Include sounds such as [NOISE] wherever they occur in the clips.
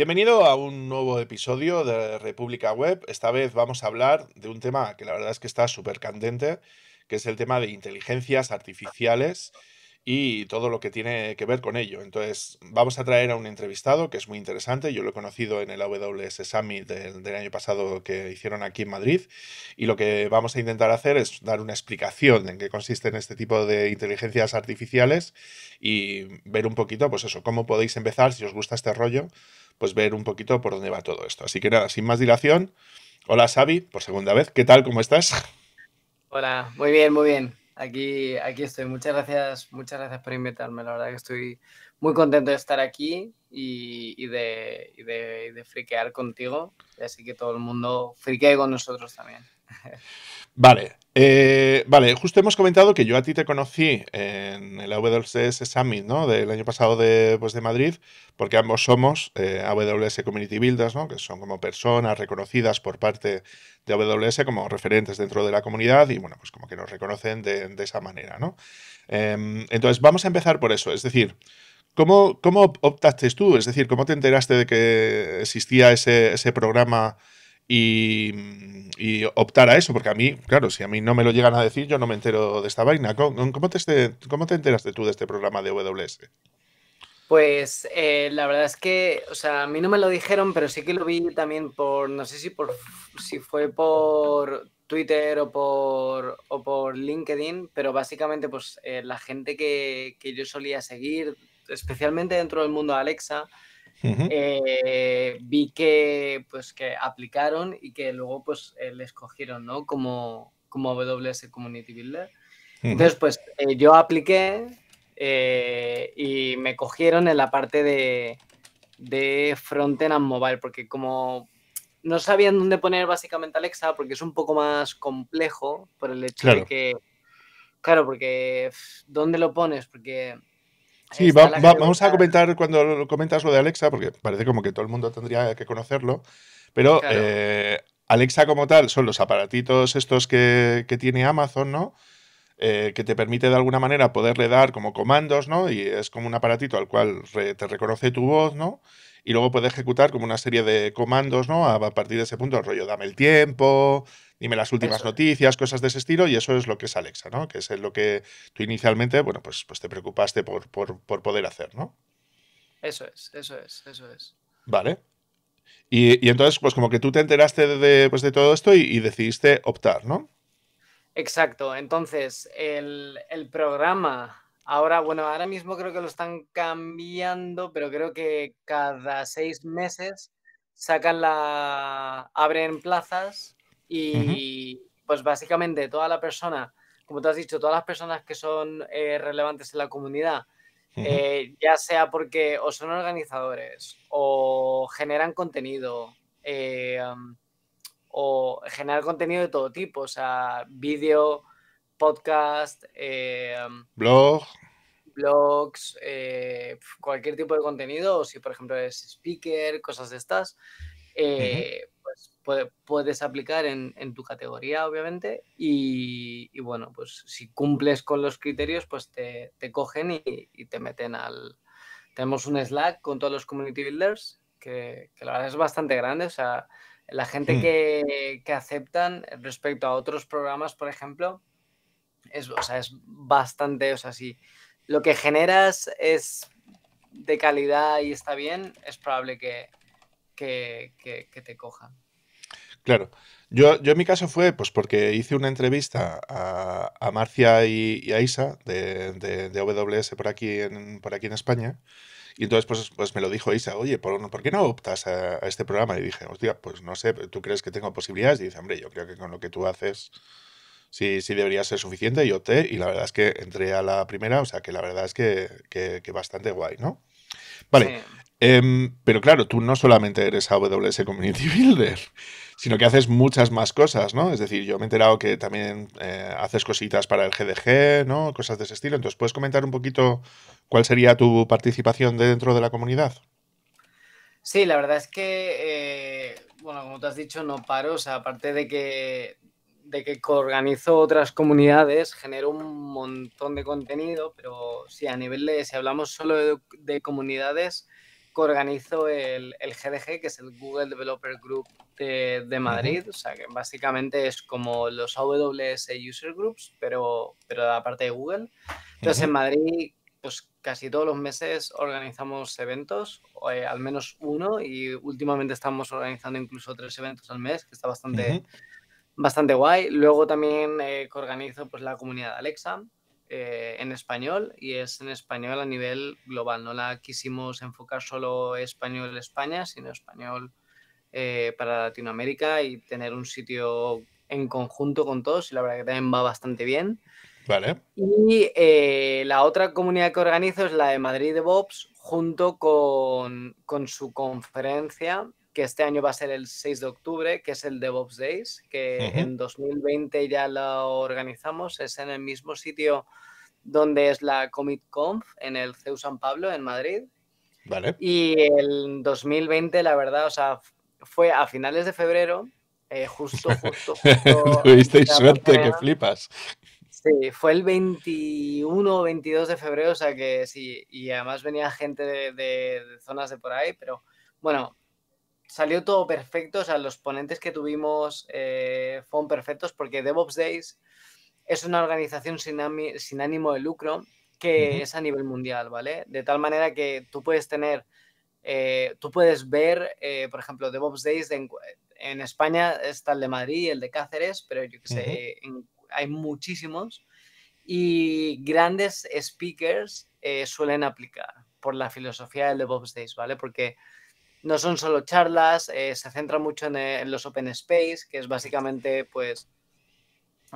Bienvenido a un nuevo episodio de República Web. Esta vez vamos a hablar de un tema que la verdad es que está súper candente, que es el tema de inteligencias artificiales y todo lo que tiene que ver con ello. Entonces, vamos a traer a un entrevistado que es muy interesante. Yo lo he conocido en el AWS Summit del, año pasado que hicieron aquí en Madrid. Y lo que vamos a intentar hacer es dar una explicación en qué consisten este tipo de inteligencias artificiales y ver un poquito, pues eso, cómo podéis empezar si os gusta este rollo pues ver un poquito por dónde va todo esto. Así que nada, sin más dilación, hola Xavi, por segunda vez, ¿qué tal? ¿Cómo estás? Hola, muy bien, muy bien. Aquí, aquí estoy. Muchas gracias, muchas gracias por invitarme. La verdad que estoy muy contento de estar aquí y, de, y friquear contigo. Así que todo el mundo friquee con nosotros también. [LAUGHS] Vale. Eh, vale, justo hemos comentado que yo a ti te conocí en el AWS Summit, ¿no? Del año pasado de, pues, de Madrid, porque ambos somos eh, AWS Community Builders, ¿no? Que son como personas reconocidas por parte de AWS como referentes dentro de la comunidad y, bueno, pues como que nos reconocen de, esa manera, ¿no? Em, entonces, vamos a empezar por eso, es decir... ¿Cómo, ¿Cómo optaste tú? Es decir, ¿cómo te enteraste de que existía ese, ese programa y, optar a eso, porque a mí, claro, si a mí no me lo llegan a decir, yo no me entero de esta vaina. ¿Cómo, te, este, cómo te enteraste tú de este programa de WS? Pues eh, la verdad es que, o sea, a mí no me lo dijeron, pero sí que lo vi también por, no sé si por, si fue por Twitter o por, o por LinkedIn, pero básicamente pues eh, la gente que, que, yo solía seguir, especialmente dentro del mundo de Alexa, eh, vi que pues que aplicaron y que luego pues eh, les cogieron, ¿no? Como, como AWS Community Builder. Entonces, pues eh, yo apliqué y me cogieron en la parte de, de frontend and mobile, porque como no sabían dónde poner básicamente Alexa, porque es un poco más complejo por el hecho de que, claro, porque ¿dónde lo pones? Porque Sí, vamos a comentar cuando comentas lo de Alexa, porque parece como que todo el mundo tendría que conocerlo, pero eh, Alexa como tal son los aparatitos estos que, tiene Amazon, ¿no? Eh, que te permite de alguna manera poderle dar como comandos, ¿no? Y es como un aparatito al cual te reconoce tu voz, ¿no? Y luego puede ejecutar como una serie de comandos, ¿no? A, a partir de ese punto, el rollo dame el tiempo, dime las últimas noticias, cosas de ese estilo, y eso es lo que es Alexa, ¿no? Que es lo que tú inicialmente, bueno, pues, pues te preocupaste por, poder hacer, ¿no? Eso es, eso es, eso es. Vale. Y, entonces, pues como que tú te enteraste de, de pues todo esto y, decidiste optar, ¿no? Exacto. Entonces, el, el, programa, ahora, bueno, ahora mismo creo que lo están cambiando, pero creo que cada seis meses sacan la. abren plazas y pues básicamente toda la persona, como te has dicho, todas las personas que son eh, relevantes en la comunidad, eh, ya sea porque o son organizadores o generan contenido. Eh, um, o generan contenido de todo tipo, o sea, vídeo, podcast, um, blog, blogs, cualquier tipo de contenido, o si por ejemplo es speaker, cosas de estas, pues, puedes aplicar en, tu categoría, obviamente, y, bueno, pues si cumples con los criterios, pues te, cogen y, te meten al... Tenemos un Slack con todos los community builders, que, la verdad es bastante grande, o sea, la gente hmm. que, que aceptan respecto a otros programas, por ejemplo, es, o sea, es bastante, o sea, si lo que generas es de calidad y está bien, es probable que, que, te cojan. Claro. Yo, yo, en mi caso fue pues porque hice una entrevista a, Marcia y, a Isa de, de, por aquí en, por aquí en España. Y entonces pues, pues me lo dijo Isa, oye, ¿por, qué no optas a, este programa? Y dije, hostia, pues no sé, ¿tú crees que tengo posibilidades? Y dice, hombre, yo creo que con lo que tú haces sí, sí debería ser suficiente. Y te y la verdad es que entré a la primera, o sea que la verdad es que, bastante guay, ¿no? Vale. Em, pero claro, tú no solamente eres AWS Community [LAUGHS] Builder, sino que haces muchas más cosas, ¿no? Es decir, yo me he enterado que también eh, haces cositas para el GDG, ¿no? Cosas de ese estilo. Entonces, ¿puedes comentar un poquito cuál sería tu participación dentro de la comunidad? Sí, la verdad es que, eh, bueno, como tú has dicho, no paro. O sea, aparte de que, de organizo otras comunidades, genero un montón de contenido, pero si a nivel de, si hablamos solo de comunidades, organizo el, GDG, que es el Google Developer Group de, Madrid. O sea, que básicamente es como los AWS User Groups, pero, pero de la parte de Google. Entonces, en Madrid, pues casi todos los meses organizamos eventos, eh, al menos uno, y últimamente estamos organizando incluso tres eventos al mes, que está bastante, bastante guay. Luego también eh, organizo pues, la comunidad Alexa eh, en español y es en español a nivel global. No la quisimos enfocar solo español España, sino español eh, para Latinoamérica y tener un sitio en conjunto con todos y la verdad que también va bastante bien. Y eh, la otra comunidad que organizo es la de Madrid de Bobs junto con, con su conferencia este año va a ser el 6 de octubre, que es el DevOps Days, que en 2020 ya lo organizamos, es en el mismo sitio donde es la Comic Conf, en el CEU San Pablo, en Madrid. Y el 2020, la verdad, o sea, fue a finales de febrero, eh, justo, [LAUGHS] justo, [LAUGHS] justo Tuvisteis suerte que flipas. Sí, fue el 21 o 22 de febrero, o sea que sí, y además venía gente de zonas de por ahí, pero bueno, salió todo perfecto, o sea, los ponentes que tuvimos eh, fueron perfectos porque DevOps Days es una organización sin, ánimo de lucro que es a nivel mundial, ¿vale? De tal manera que tú puedes tener, eh, tú puedes ver, eh, por ejemplo, DevOps Days en, España está el de Madrid, el de Cáceres, pero yo qué sé, hay muchísimos y grandes speakers eh, suelen aplicar por la filosofía del DevOps Days, ¿vale? Porque no son solo charlas, eh, se centra mucho eh, en, los open space, que es básicamente, pues,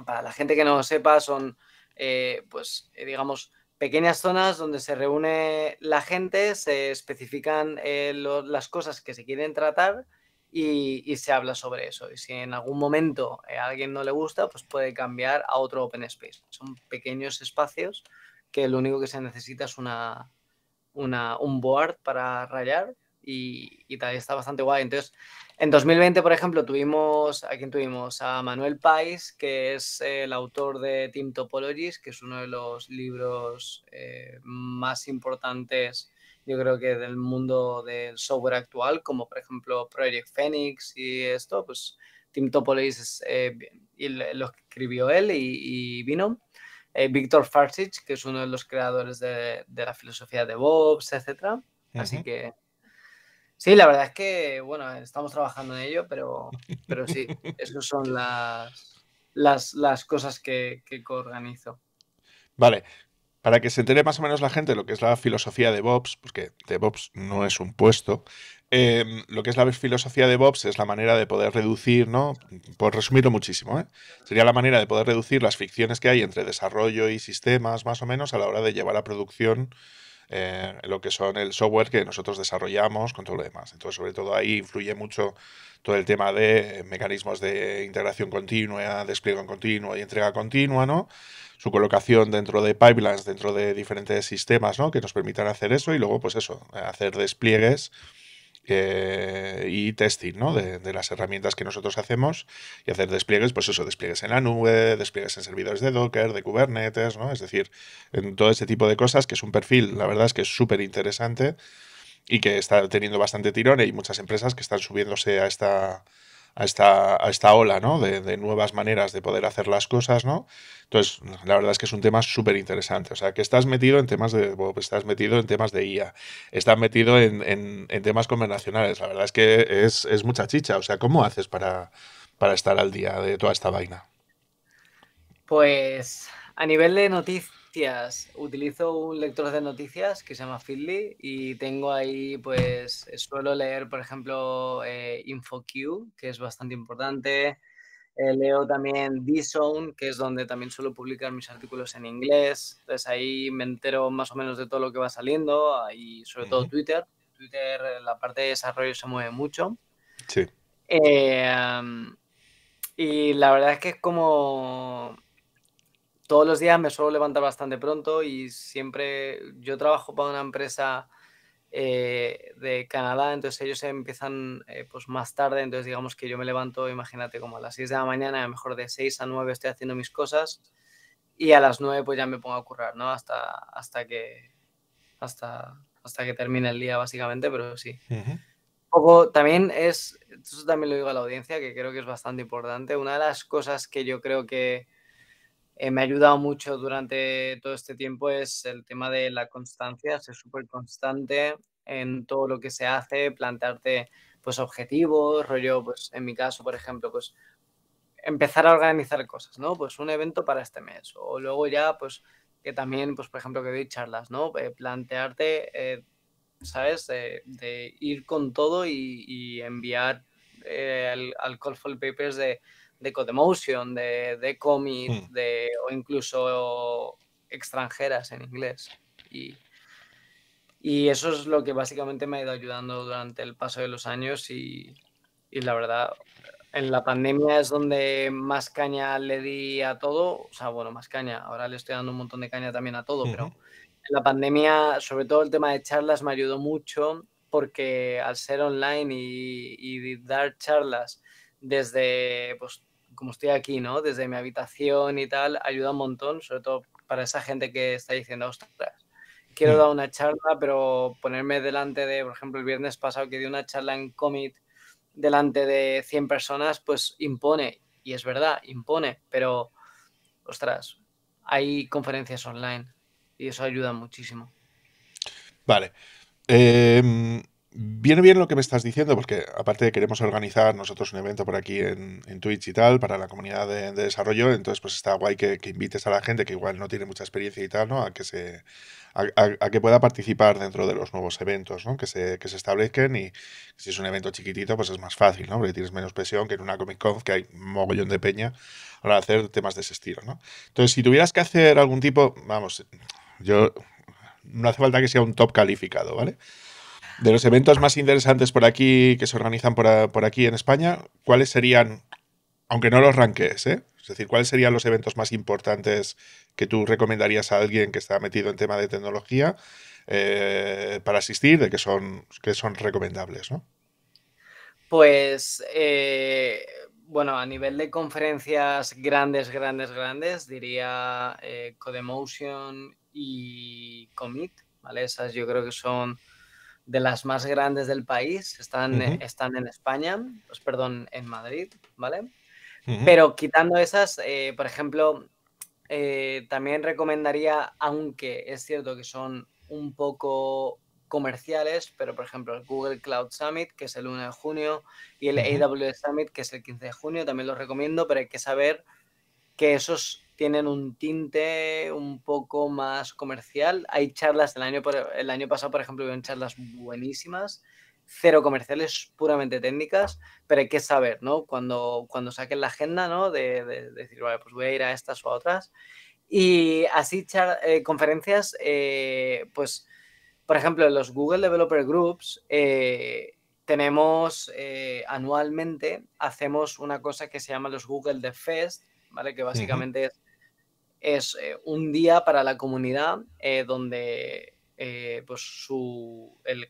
para la gente que no lo sepa, son, eh, pues, digamos, pequeñas zonas donde se reúne la gente, se especifican las cosas que se quieren tratar y, se habla sobre eso. Y si en algún momento a alguien no le gusta, pues puede cambiar a otro open space. Son pequeños espacios que lo único que se necesita es una, un board para rayar y, está bastante guay. Entonces, en 2020, por ejemplo, tuvimos, ¿a tuvimos? A Manuel Pais, que es eh, el autor de Team Topologies, que es uno de los libros eh, más importantes, yo creo que del mundo del software actual, como por ejemplo Project Phoenix y esto, pues Team Topologies eh, y lo escribió él y, vino. Víctor Farsich, que es uno de los creadores de, la filosofía de Bobs, etc. Así que Sí, la verdad es que, bueno, estamos trabajando en ello, pero, [LAUGHS] pero sí, esas son las, las, cosas que, que Vale, para que se entere más o menos la gente lo que es la filosofía de Bobs, porque DevOps no es un puesto, em, lo que es la filosofía de Bobs es la manera de poder reducir, ¿no? Por resumirlo muchísimo, ¿eh? sería la manera de poder reducir las ficciones que hay entre desarrollo y sistemas, más o menos, a la hora de llevar a producción lo que son el software que nosotros desarrollamos con todo lo demás. Entonces, sobre todo ahí influye mucho todo el tema de eh, mecanismos de integración continua, despliegue en continuo y entrega continua, ¿no? Su colocación dentro de pipelines, dentro de diferentes sistemas, ¿no? Que nos permitan hacer eso y luego, pues eso, hacer despliegues eh, y testing ¿no? de, las herramientas que nosotros hacemos y hacer despliegues, pues eso, despliegues en la nube, despliegues en servidores de Docker, de Kubernetes, ¿no? es decir, en todo ese tipo de cosas, que es un perfil, la verdad es que es súper interesante y que está teniendo bastante tirón y muchas empresas que están subiéndose a esta, a esta, a esta ola, ¿no? De, nuevas maneras de poder hacer las cosas, ¿no? Entonces, la verdad es que es un tema súper interesante. O sea, que estás metido en temas de pues estás metido en temas de IA, estás metido en, en, temas convencionales. La verdad es que es, es, mucha chicha. O sea, ¿cómo haces para, para estar al día de toda esta vaina? Pues a nivel de noticias Utilizo un lector de noticias que se llama Feedly y tengo ahí, pues, suelo leer, por ejemplo, eh, InfoQ, que es bastante importante. Eh, leo también D-Zone, que es donde también suelo publicar mis artículos en inglés. Entonces ahí me entero más o menos de todo lo que va saliendo, ahí sobre todo Twitter. Twitter, eh, la parte de desarrollo se mueve mucho. Sí. y la verdad es que es como todos los días me suelo levantar bastante pronto y siempre yo trabajo para una empresa eh, de Canadá, entonces ellos empiezan eh, pues más tarde, entonces digamos que yo me levanto, imagínate, como a las 6 de la mañana, a lo mejor de 6 a 9 estoy haciendo mis cosas y a las 9 pues ya me pongo a currar, ¿no? Hasta, hasta que hasta, hasta que termine el día básicamente, pero sí. Un Poco, también es, eso también lo digo a la audiencia, que creo que es bastante importante, una de las cosas que yo creo que eh, me ha ayudado mucho durante todo este tiempo es el tema de la constancia, ser súper constante en todo lo que se hace, plantearte pues objetivos, rollo, pues en mi caso, por ejemplo, pues empezar a organizar cosas, ¿no? Pues un evento para este mes o luego ya, pues que también, pues por ejemplo, que doy charlas, ¿no? Eh, plantearte, eh, ¿sabes? De, ir con todo y, enviar eh, al, al Call for Papers de de Codemotion, de, de Commit, de, o incluso extranjeras en inglés. Y, y, eso es lo que básicamente me ha ido ayudando durante el paso de los años y, y la verdad, en la pandemia es donde más caña le di a todo, o sea, bueno, más caña, ahora le estoy dando un montón de caña también a todo, pero en la pandemia, sobre todo el tema de charlas me ayudó mucho porque al ser online y, y dar charlas desde, pues, como estoy aquí, ¿no? Desde mi habitación y tal, ayuda un montón, sobre todo para esa gente que está diciendo, ostras, quiero mm. dar una charla, pero ponerme delante de, por ejemplo, el viernes pasado que di una charla en Comit delante de 100 personas, pues impone, y es verdad, impone, pero, ostras, hay conferencias online y eso ayuda muchísimo. Vale. Eh, viene bien lo que me estás diciendo, porque aparte queremos organizar nosotros un evento por aquí en, Twitch y tal, para la comunidad de, desarrollo, entonces pues está guay que, invites a la gente que igual no tiene mucha experiencia y tal, ¿no? A que se... que pueda participar dentro de los nuevos eventos, ¿no? Que se, que se establezcan y si es un evento chiquitito, pues es más fácil, ¿no? Porque tienes menos presión que en una Comic Con, que hay mogollón de peña para hacer temas de ese estilo, ¿no? Entonces, si tuvieras que hacer algún tipo, vamos, yo no hace falta que sea un top calificado, ¿vale? De los eventos más interesantes por aquí, que se organizan por, aquí en España, ¿cuáles serían, aunque no los ranques, eh? es decir, cuáles serían los eventos más importantes que tú recomendarías a alguien que está metido en tema de tecnología eh, para asistir, de que son, que son recomendables? ¿no? Pues, eh, bueno, a nivel de conferencias grandes, grandes, grandes, diría Codemotion y Commit, ¿vale? Esas yo creo que son de las más grandes del país, están, eh, están en España, pues, perdón, en Madrid, ¿vale? Pero quitando esas, eh, por ejemplo, eh, también recomendaría, aunque es cierto que son un poco comerciales, pero por ejemplo el Google Cloud Summit, que es el 1 de junio, y el AWS Summit, que es el 15 de junio, también los recomiendo, pero hay que saber que esos tienen un tinte un poco más comercial. Hay charlas, del año, el año pasado, por ejemplo, hubo charlas buenísimas, cero comerciales, puramente técnicas, pero hay que saber, ¿no? Cuando, cuando saquen la agenda, ¿no? De, decir, vale, pues voy a ir a estas o a otras. Y así, eh, conferencias, eh, pues, por ejemplo, en los Google Developer Groups, eh, tenemos anualmente, hacemos una cosa que se llama los Google The Fest, ¿vale? Que básicamente es es eh, un día para la comunidad eh, donde eh, pues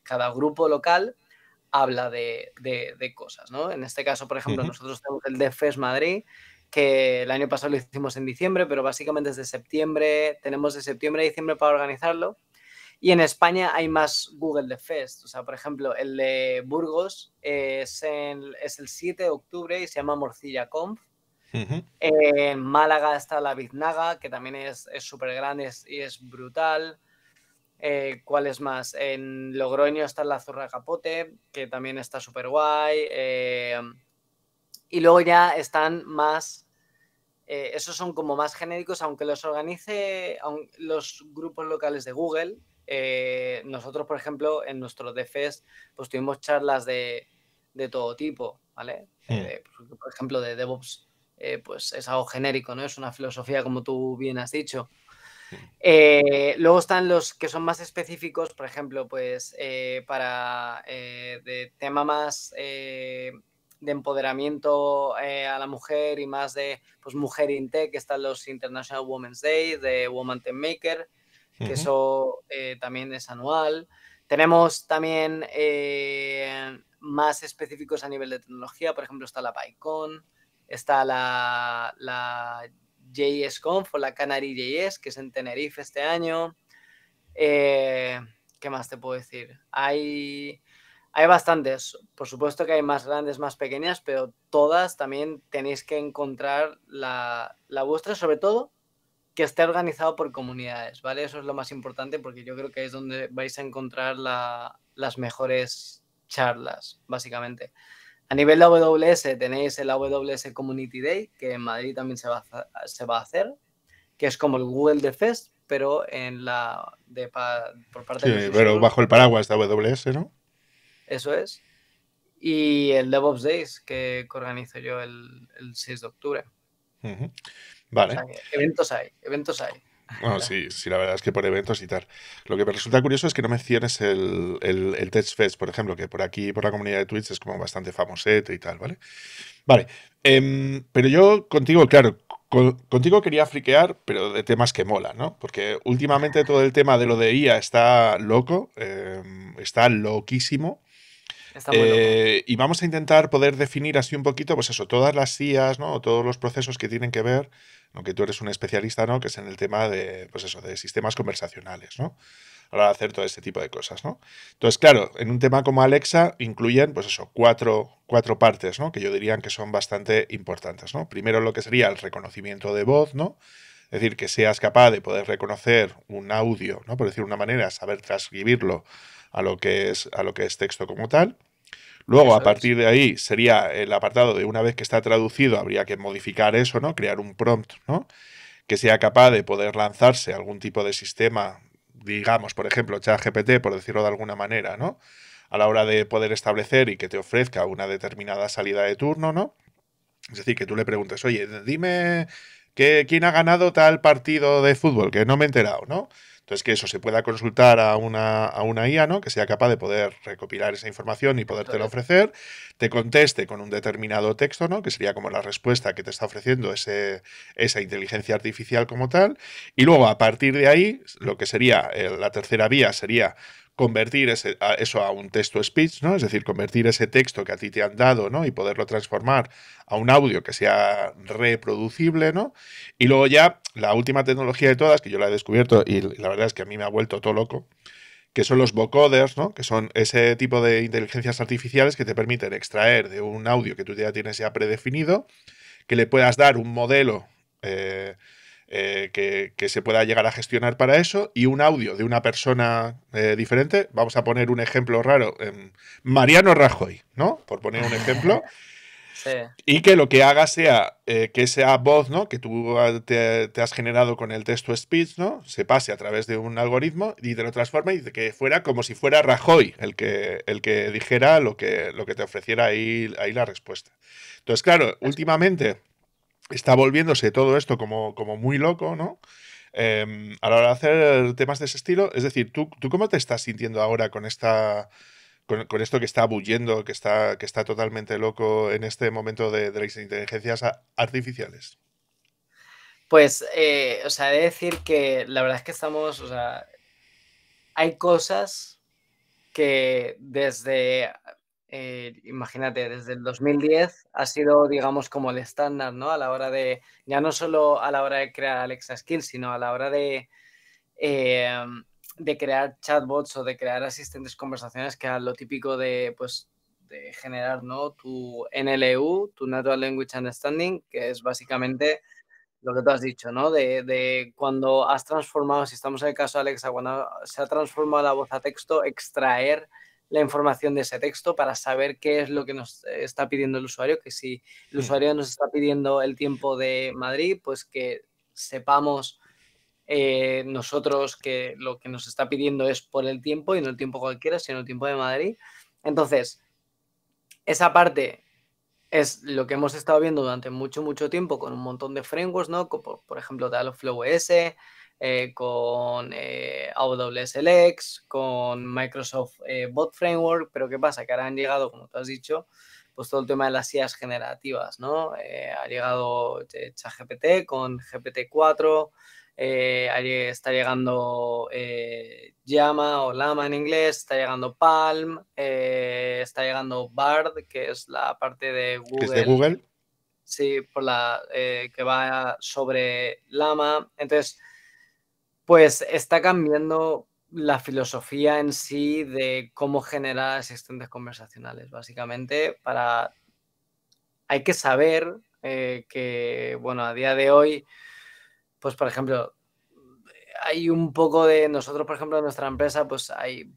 cada grupo local habla de, cosas, ¿no? En este caso, por ejemplo, nosotros tenemos el Fest Madrid, que el año pasado lo hicimos en diciembre, pero básicamente desde septiembre, tenemos de septiembre a diciembre para organizarlo. Y en España hay más Google de Fest. O sea, por ejemplo, el de Burgos es, es el 7 de octubre y se llama Morcilla Conf en Málaga está la Biznaga, que también es súper grande y es brutal. Eh, ¿Cuál es más? En Logroño está la Zurra Capote, que también está súper guay. Eh, y luego ya están más. Eh, esos son como más genéricos, aunque los organice los grupos locales de Google. nosotros, por ejemplo, en nuestro DFES, pues tuvimos charlas de, de todo tipo, ¿vale? Mm. por ejemplo, de DevOps eh, pues es algo genérico, ¿no? Es una filosofía, como tú bien has dicho. Eh, luego están los que son más específicos, por ejemplo, pues eh, para de tema más de empoderamiento a la mujer y más de pues, mujer in tech, están los International Women's Day de Woman Tech Maker, que eso también es anual. Tenemos también más específicos a nivel de tecnología, por ejemplo, está la PyCon, está la, JS Conf o la Canary JS, que es en Tenerife este año. Eh, ¿Qué más te puedo decir? Hay, hay bastantes. Por supuesto que hay más grandes, más pequeñas, pero todas también tenéis que encontrar la, vuestra, sobre todo que esté organizado por comunidades, ¿vale? Eso es lo más importante porque yo creo que es donde vais a encontrar las mejores charlas, básicamente. A nivel de AWS tenéis el AWS Community Day, que en Madrid también se va a, se va a hacer, que es como el Google de Fest, pero en la de por parte sí, pero bajo el paraguas de AWS, ¿no? Eso es. Y el DevOps Days, que organizo yo el, 6 de octubre. Vale. eventos hay, eventos hay. Bueno, sí, la verdad es que por eventos y tal. Lo que me resulta curioso es que no menciones el, el, el Fest, por ejemplo, que por aquí, por la comunidad de Twitch, es como bastante famosete y tal, ¿vale? Vale, em, pero yo contigo, claro, contigo quería friquear, pero de temas que mola, ¿no? Porque últimamente todo el tema de lo de IA está loco, em, está loquísimo. Eh, y vamos a intentar poder definir así un poquito, pues eso, todas las sias ¿no? Todos los procesos que tienen que ver, aunque tú eres un especialista, ¿no? Que es en el tema de, pues de sistemas conversacionales, ¿no? A hacer todo este tipo de cosas, ¿no? Entonces, claro, en un tema como Alexa incluyen, pues eso, cuatro, cuatro partes, ¿no? Que yo diría que son bastante importantes, Primero lo que sería el reconocimiento de voz, ¿no? Es decir, que seas capaz de poder reconocer un audio, ¿no? Por decir una manera, saber transcribirlo a lo que es, a lo que es texto como tal. Luego, a partir de ahí, sería el apartado de una vez que está traducido, habría que modificar eso, ¿no? Crear un prompt, ¿no? Que sea capaz de poder lanzarse algún tipo de sistema, digamos, por ejemplo, ChatGPT, por decirlo de alguna manera, ¿no? A la hora de poder establecer y que te ofrezca una determinada salida de turno, ¿no? Es decir, que tú le preguntes, oye, dime que, quién ha ganado tal partido de fútbol, que no me he enterado, ¿no? Entonces, que eso se pueda consultar a una, a una IA, ¿no? Que sea capaz de poder recopilar esa información y podértela ofrecer, te conteste con un determinado texto, ¿no? Que sería como la respuesta que te está ofreciendo ese, esa inteligencia artificial como tal. Y luego, a partir de ahí, lo que sería eh, la tercera vía sería convertir eso a un texto-speech, ¿no? Es decir, convertir ese texto que a ti te han dado, ¿no? Y poderlo transformar a un audio que sea reproducible, ¿no? Y luego ya la última tecnología de todas, que yo la he descubierto y la verdad es que a mí me ha vuelto todo loco, que son los vocoders, ¿no? que son ese tipo de inteligencias artificiales que te permiten extraer de un audio que tú ya tienes ya predefinido, que le puedas dar un modelo eh, eh, que, se pueda llegar a gestionar para eso y un audio de una persona eh, diferente. Vamos a poner un ejemplo raro. Em, Mariano Rajoy, ¿no? Por poner un ejemplo. [LAUGHS] Sí. Y que lo que haga sea eh, que esa voz, ¿no? Que tú te, has generado con el texto speech, ¿no? Se pase a través de un algoritmo y te lo transforme y que fuera como si fuera Rajoy el que, el que dijera lo que, lo que te ofreciera ahí, ahí la respuesta. Entonces, claro, últimamente está volviéndose todo esto como, muy loco, ¿no? Em, a la hora de hacer temas de ese estilo, es decir, ¿tú, tú cómo te estás sintiendo ahora con esta... Con, esto que está bulliendo, que está, que está totalmente loco en este momento de, las inteligencias artificiales? Pues, eh, o sea, he de decir que la verdad es que estamos, o sea, hay cosas que desde eh, imagínate, desde el 2010 ha sido, digamos, como el estándar, ¿no? A la hora de, ya no solo a la hora de crear Alexa Skills, sino a la hora de, eh, de crear chatbots o de crear asistentes conversaciones, que era lo típico de, pues, de generar, ¿no? Tu NLU, tu Natural Language Understanding, que es básicamente lo que tú has dicho, ¿no? De, de cuando has transformado, si estamos en el caso de Alexa, cuando se ha transformado la voz a texto, extraer la información de ese texto para saber qué es lo que nos está pidiendo el usuario, que si el hmm. usuario nos está pidiendo el tiempo de Madrid, pues que sepamos eh, nosotros que lo que nos está pidiendo es por el tiempo y no el tiempo cualquiera, sino el tiempo de Madrid. Entonces, esa parte es lo que hemos estado viendo durante mucho, mucho tiempo con un montón de frameworks, ¿no? Como, por ejemplo, Dialogflow S, eh, con eh, AWS LX, con Microsoft eh, Bot Framework, pero ¿qué pasa? Que ahora han llegado, como tú has dicho, pues todo el tema de las IAs generativas, ¿no? ha llegado ChatGPT con GPT-4, está llegando Llama o Lama en inglés, está llegando Palm, está llegando Bard, que es la parte de Google. de Google? Sí, por la que va sobre Lama. Entonces, pues está cambiando la filosofía en sí de cómo generar asistentes conversacionales. Básicamente, para hay que saber eh, que, bueno, a día de hoy, pues por ejemplo, hay un poco de nosotros, por ejemplo, en nuestra empresa, pues hay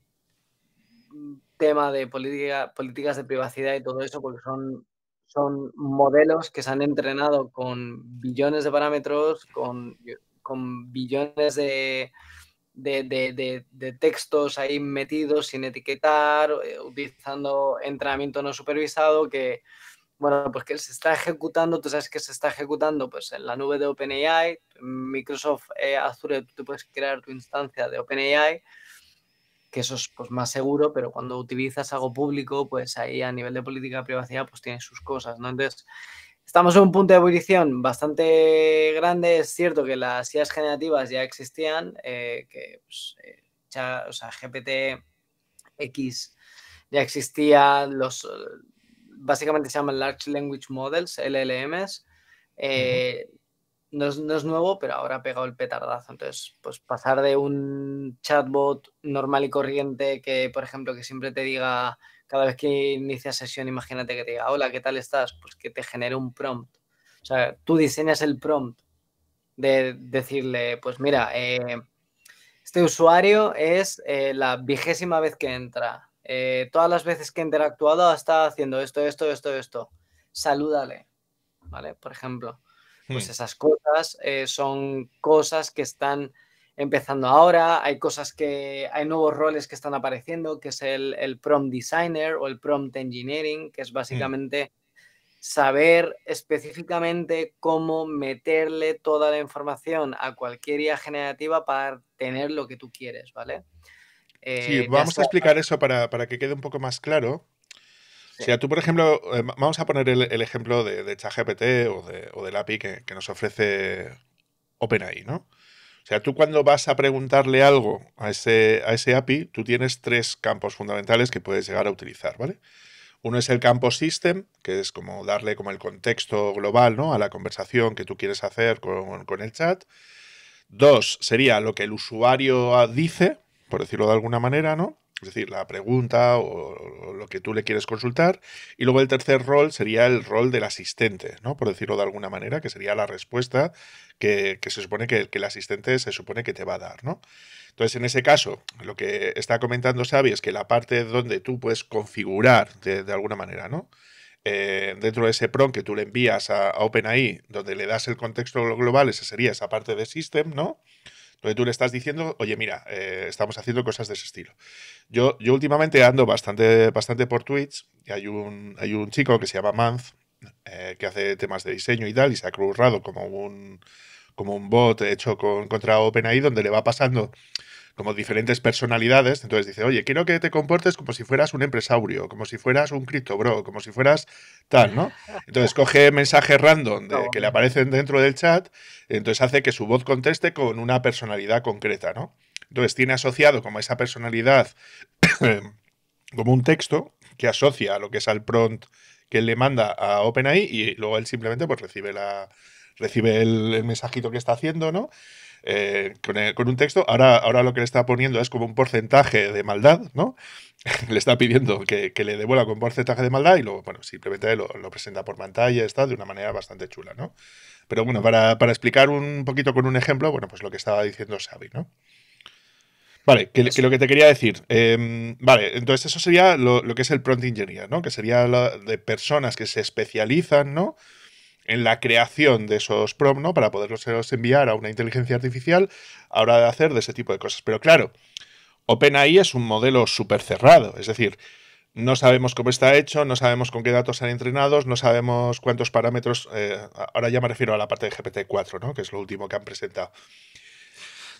tema de políticas de privacidad y todo eso, porque son, son modelos que se han entrenado con billones de parámetros, con con billones de, de, de, textos ahí metidos sin etiquetar, eh, utilizando entrenamiento no supervisado que, bueno, pues que se está ejecutando, tú sabes que se está ejecutando pues en la nube de OpenAI, Microsoft eh, Azure, tú puedes crear tu instancia de OpenAI, que eso es pues, más seguro, pero cuando utilizas algo público, pues ahí a nivel de política de privacidad, pues tiene sus cosas, ¿no? Entonces, Estamos en un punto de ebullición bastante grande. Es cierto que las IAs generativas ya existían, eh, que pues, eh, ya, o sea, GPT X ya existía, los básicamente se llaman Large Language Models, LLMs. Eh, no, es, no, es, nuevo, pero ahora ha pegado el petardazo. Entonces, pues pasar de un chatbot normal y corriente que, por ejemplo, que siempre te diga cada vez que inicia sesión, imagínate que te diga, hola, ¿qué tal estás? Pues que te genere un prompt. O sea, tú diseñas el prompt de decirle, pues mira, eh, este usuario es eh, la vigésima vez que entra. Eh, todas las veces que ha interactuado estado haciendo esto, esto, esto, esto. Salúdale, ¿vale? Por ejemplo. Pues hmm. esas cosas son cosas que están empezando ahora, hay cosas que, hay nuevos roles que están apareciendo, que es el, prompt designer o el prompt engineering, que es mm. básicamente saber específicamente cómo meterle toda la información a cualquier IA generativa para tener lo que tú quieres, ¿vale? sí, eh, vamos a explicar eso para, que quede un poco más claro. si O sea, tú, por ejemplo, eh, vamos a poner el, ejemplo de, ChatGPT o, de, del API que, que, nos ofrece OpenAI, ¿no? O sea, tú cuando vas a preguntarle algo a ese, a ese API, tú tienes tres campos fundamentales que puedes llegar a utilizar, ¿vale? Uno es el campo system, que es como darle como el contexto global ¿no? a la conversación que tú quieres hacer con, con el chat. Dos sería lo que el usuario dice, por decirlo de alguna manera, ¿no? es decir, la pregunta o, lo que tú le quieres consultar. Y luego el tercer rol sería el rol del asistente, ¿no? Por decirlo de alguna manera, que sería la respuesta que, se supone que, el asistente se supone que te va a dar, ¿no? Entonces, en ese caso, lo que está comentando Xavi es que la parte donde tú puedes configurar de, alguna manera, ¿no? Eh, dentro de ese PROM que tú le envías a, a OpenAI, donde le das el contexto global, esa sería esa parte de System, ¿no? Entonces tú le estás diciendo, oye, mira, eh, estamos haciendo cosas de ese estilo. Yo, yo últimamente ando bastante, bastante por Twitch y hay un, hay un chico que se llama Manz, eh, que hace temas de diseño y tal, y se ha cruzado como un, como un bot hecho con, contra OpenAI, donde le va pasando como diferentes personalidades. Entonces dice, oye, quiero que te comportes como si fueras un empresario, como si fueras un bro como si fueras tal, ¿no? Entonces coge mensajes random que le aparecen dentro del chat, entonces hace que su voz conteste con una personalidad concreta, ¿no? Entonces tiene asociado como esa personalidad, [COUGHS] como un texto que asocia a lo que es al prompt que él le manda a OpenAI y luego él simplemente pues recibe la recibe el mensajito que está haciendo, ¿no? Eh, con, un texto. Ahora, ahora lo que le está poniendo es como un porcentaje de maldad, ¿no? [LAUGHS] le está pidiendo que, le devuelva con porcentaje de maldad y luego, bueno, simplemente lo, presenta por pantalla, está de una manera bastante chula, ¿no? Pero bueno, para, explicar un poquito con un ejemplo, bueno, pues lo que estaba diciendo Xavi, ¿no? Vale, que, lo que te quería decir. Em, vale, entonces eso sería lo, que es el prompt engineer, ¿no? Que sería de personas que se especializan, ¿no? en la creación de esos prom, ¿no? Para poderlos enviar a una inteligencia artificial a hora de hacer de ese tipo de cosas. Pero claro, OpenAI es un modelo súper cerrado, es decir, no sabemos cómo está hecho, no sabemos con qué datos han entrenados, no sabemos cuántos parámetros. Eh, ahora ya me refiero a la parte de GPT-4, ¿no? Que es lo último que han presentado.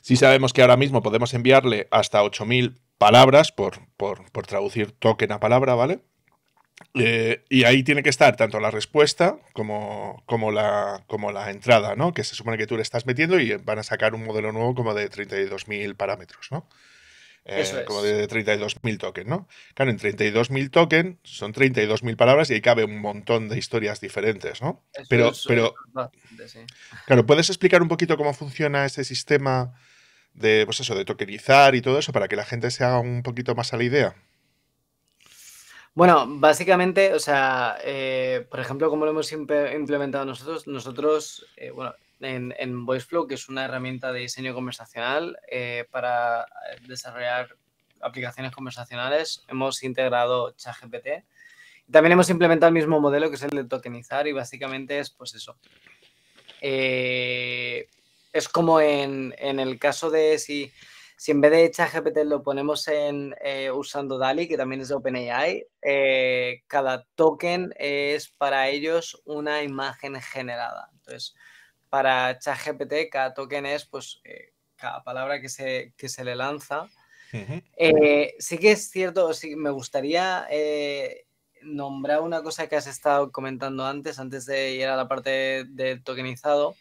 Sí sabemos que ahora mismo podemos enviarle hasta 8000 palabras por, por, por traducir token a palabra, ¿vale? Eh, y ahí tiene que estar tanto la respuesta como, como, la, entrada, ¿no? Que se supone que tú le estás metiendo y van a sacar un modelo nuevo como de 32.000 parámetros, ¿no? Eh, eso es. Como de 32.000 tokens, ¿no? Claro, en 32.000 tokens son 32.000 palabras y ahí cabe un montón de historias diferentes, ¿no? pero, pero claro, ¿puedes explicar un poquito cómo funciona ese sistema de, pues de tokenizar y todo eso para que la gente se haga un poquito más a la idea? Bueno, básicamente, o sea, eh, por ejemplo, como lo hemos implementado nosotros, nosotros, eh, bueno, en, VoiceFlow, que es una herramienta de diseño conversacional eh, para desarrollar aplicaciones conversacionales, hemos integrado ChatGPT. También hemos implementado el mismo modelo que es el de tokenizar y básicamente es pues eso. es como en, el caso de si si en vez de ChatGPT lo ponemos en eh, usando DALI, que también es OpenAI, eh, cada token es para ellos una imagen generada. Entonces, para ChatGPT, cada token es pues eh, cada palabra que se, que se le lanza. sí que es cierto, sí, me gustaría nombrar una cosa que has estado comentando antes, antes de ir a la parte del tokenizado.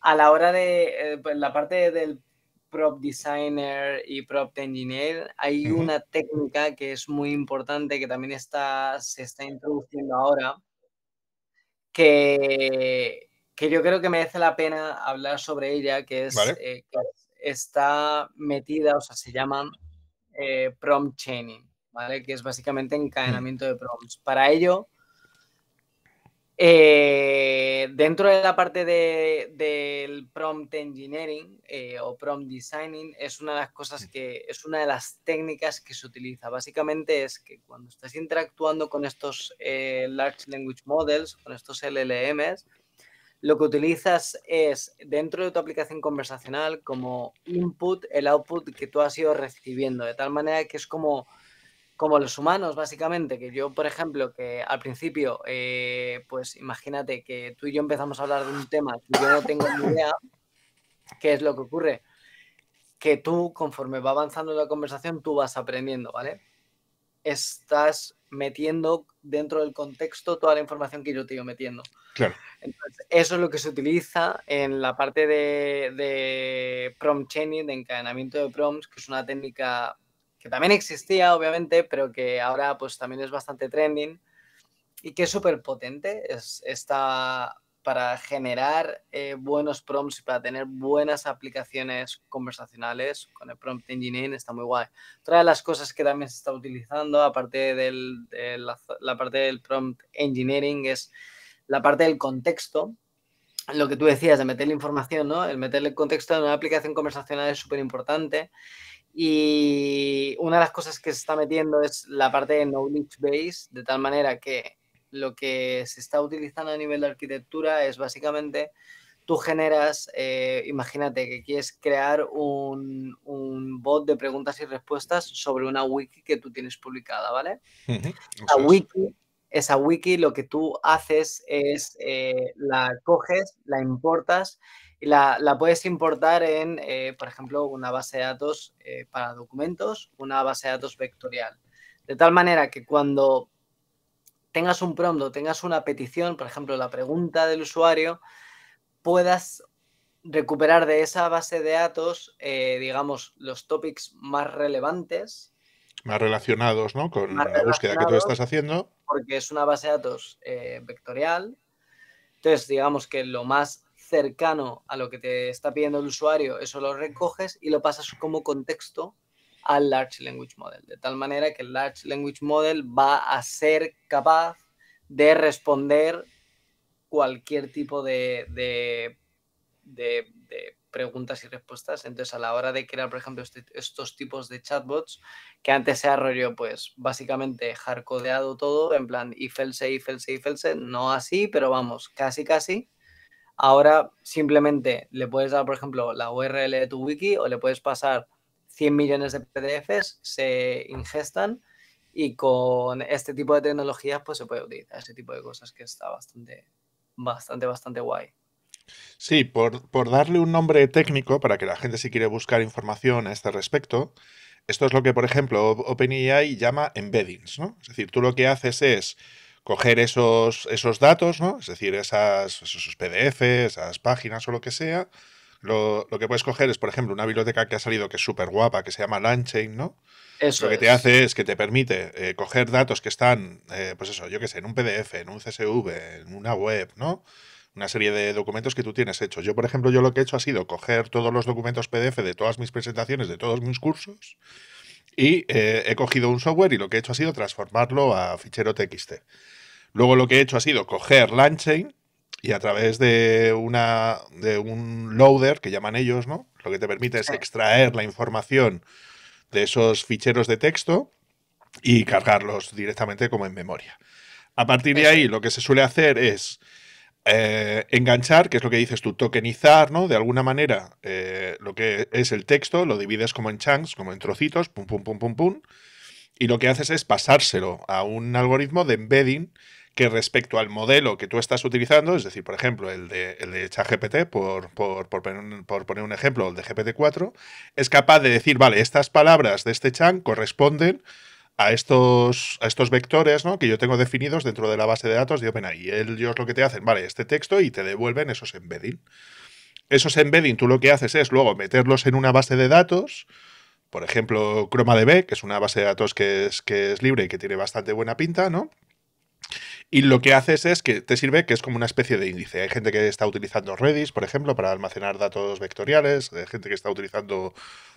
A la hora de pues, la parte del prop designer y prop engineer, hay una técnica que es muy importante que también está, se está introduciendo ahora, que, que yo creo que merece la pena hablar sobre ella, que es eh, que está metida, o sea, se llaman eh, prompt chaining, ¿vale? Que es básicamente encadenamiento de prompts. Para ello, eh, dentro de la parte del prompt engineering eh, o prompt designing es una de las cosas que es una de las técnicas que se utiliza. Básicamente es que cuando estás interactuando con estos eh, large language models, con estos LLMs, lo que utilizas es dentro de tu aplicación conversacional como input el output que tú has ido recibiendo, de tal manera que es como como los humanos, básicamente, que yo, por ejemplo, que al principio, eh, pues imagínate que tú y yo empezamos a hablar de un tema que yo no tengo ni idea qué es lo que ocurre, que tú, conforme va avanzando la conversación, tú vas aprendiendo, ¿vale? Estás metiendo dentro del contexto toda la información que yo te iba metiendo. Claro. eso es lo que se utiliza en la parte de, de prompt chaining, de encadenamiento de prompts, que es una técnica también existía, obviamente, pero que ahora pues también es bastante trending y que es súper potente es, está para generar eh, buenos prompts y para tener buenas aplicaciones conversacionales con el prompt engineering está muy guay. Otra de las cosas que también se está utilizando, aparte de la, parte del prompt engineering, es la parte del contexto, lo que tú decías de meter la información, ¿no? El meterle contexto en una aplicación conversacional es súper importante y una de las cosas que se está metiendo es la parte de knowledge base, de tal manera que lo que se está utilizando a nivel de arquitectura es básicamente tú generas, eh, imagínate que quieres crear un, bot de preguntas y respuestas sobre una wiki que tú tienes publicada, ¿vale? wiki, esa wiki lo que tú haces es eh, la coges, la importas y la, puedes importar en, eh, por ejemplo, una base de datos eh, para documentos, una base de datos vectorial. De tal manera que cuando tengas un prompt tengas una petición, por ejemplo, la pregunta del usuario, puedas recuperar de esa base de datos, eh, digamos, los topics más relevantes. Más relacionados, ¿no? Con la búsqueda que tú estás haciendo. Porque es una base de datos vectorial. Entonces, digamos que lo más cercano a lo que te está pidiendo el usuario, eso lo recoges y lo pasas como contexto al Large Language Model, de tal manera que el Large Language Model va a ser capaz de responder cualquier tipo de, preguntas y respuestas. Entonces, a la hora de crear, por ejemplo, este, estos tipos de chatbots, que antes se arrolló, pues, básicamente hardcodeado todo, en plan, if else if else if else, no así, pero vamos, casi, casi. Ahora simplemente le puedes dar, por ejemplo, la URL de tu wiki o le puedes pasar 100 millones de PDFs, se ingestan y con este tipo de tecnologías pues se puede utilizar ese tipo de cosas que está bastante, bastante, bastante guay. Sí, por, darle un nombre técnico para que la gente si quiere buscar información a este respecto, esto es lo que, por ejemplo, OpenAI llama embeddings, ¿no? Es decir, tú lo que haces es coger esos, esos datos, ¿no? Es decir, esas, esos PDFs, esas páginas o lo que sea. Lo, que puedes coger es, por ejemplo, una biblioteca que ha salido que es súper guapa, que se llama Landchain, ¿no? Eso lo que te hace es que te permite eh, coger datos que están, eh, pues eso, yo qué sé, en un PDF, en un CSV, en una web, ¿no? Una serie de documentos que tú tienes hechos. Yo, por ejemplo, yo lo que he hecho ha sido coger todos los documentos PDF de todas mis presentaciones, de todos mis cursos, y eh, he cogido un software y lo que he hecho ha sido transformarlo a fichero TXT. Luego lo que he hecho ha sido coger LangChain y a través de, una, de un loader que llaman ellos, ¿no? Lo que te permite es extraer la información de esos ficheros de texto y cargarlos directamente como en memoria. A partir de ahí, lo que se suele hacer es eh, enganchar, que es lo que dices tú, tokenizar, ¿no? De alguna manera, eh, lo que es el texto, lo divides como en chunks, como en trocitos, pum, pum, pum, pum, pum. Y lo que haces es pasárselo a un algoritmo de embedding que respecto al modelo que tú estás utilizando, es decir, por ejemplo, el de, el ChatGPT, por, poner un ejemplo, el de GPT-4, es capaz de decir, vale, estas palabras de este chat corresponden a estos, a estos vectores ¿no? que yo tengo definidos dentro de la base de datos de OpenAI. Y ellos lo que te hacen, vale, este texto y te devuelven esos embedding. Esos embedding tú lo que haces es luego meterlos en una base de datos, por ejemplo, ChromaDB, que es una base de datos que que es libre y que tiene bastante buena pinta, ¿no? Y lo que haces es que te sirve que es como una especie de índice. Hay gente que está utilizando Redis, por ejemplo, para almacenar datos vectoriales, hay gente que está utilizando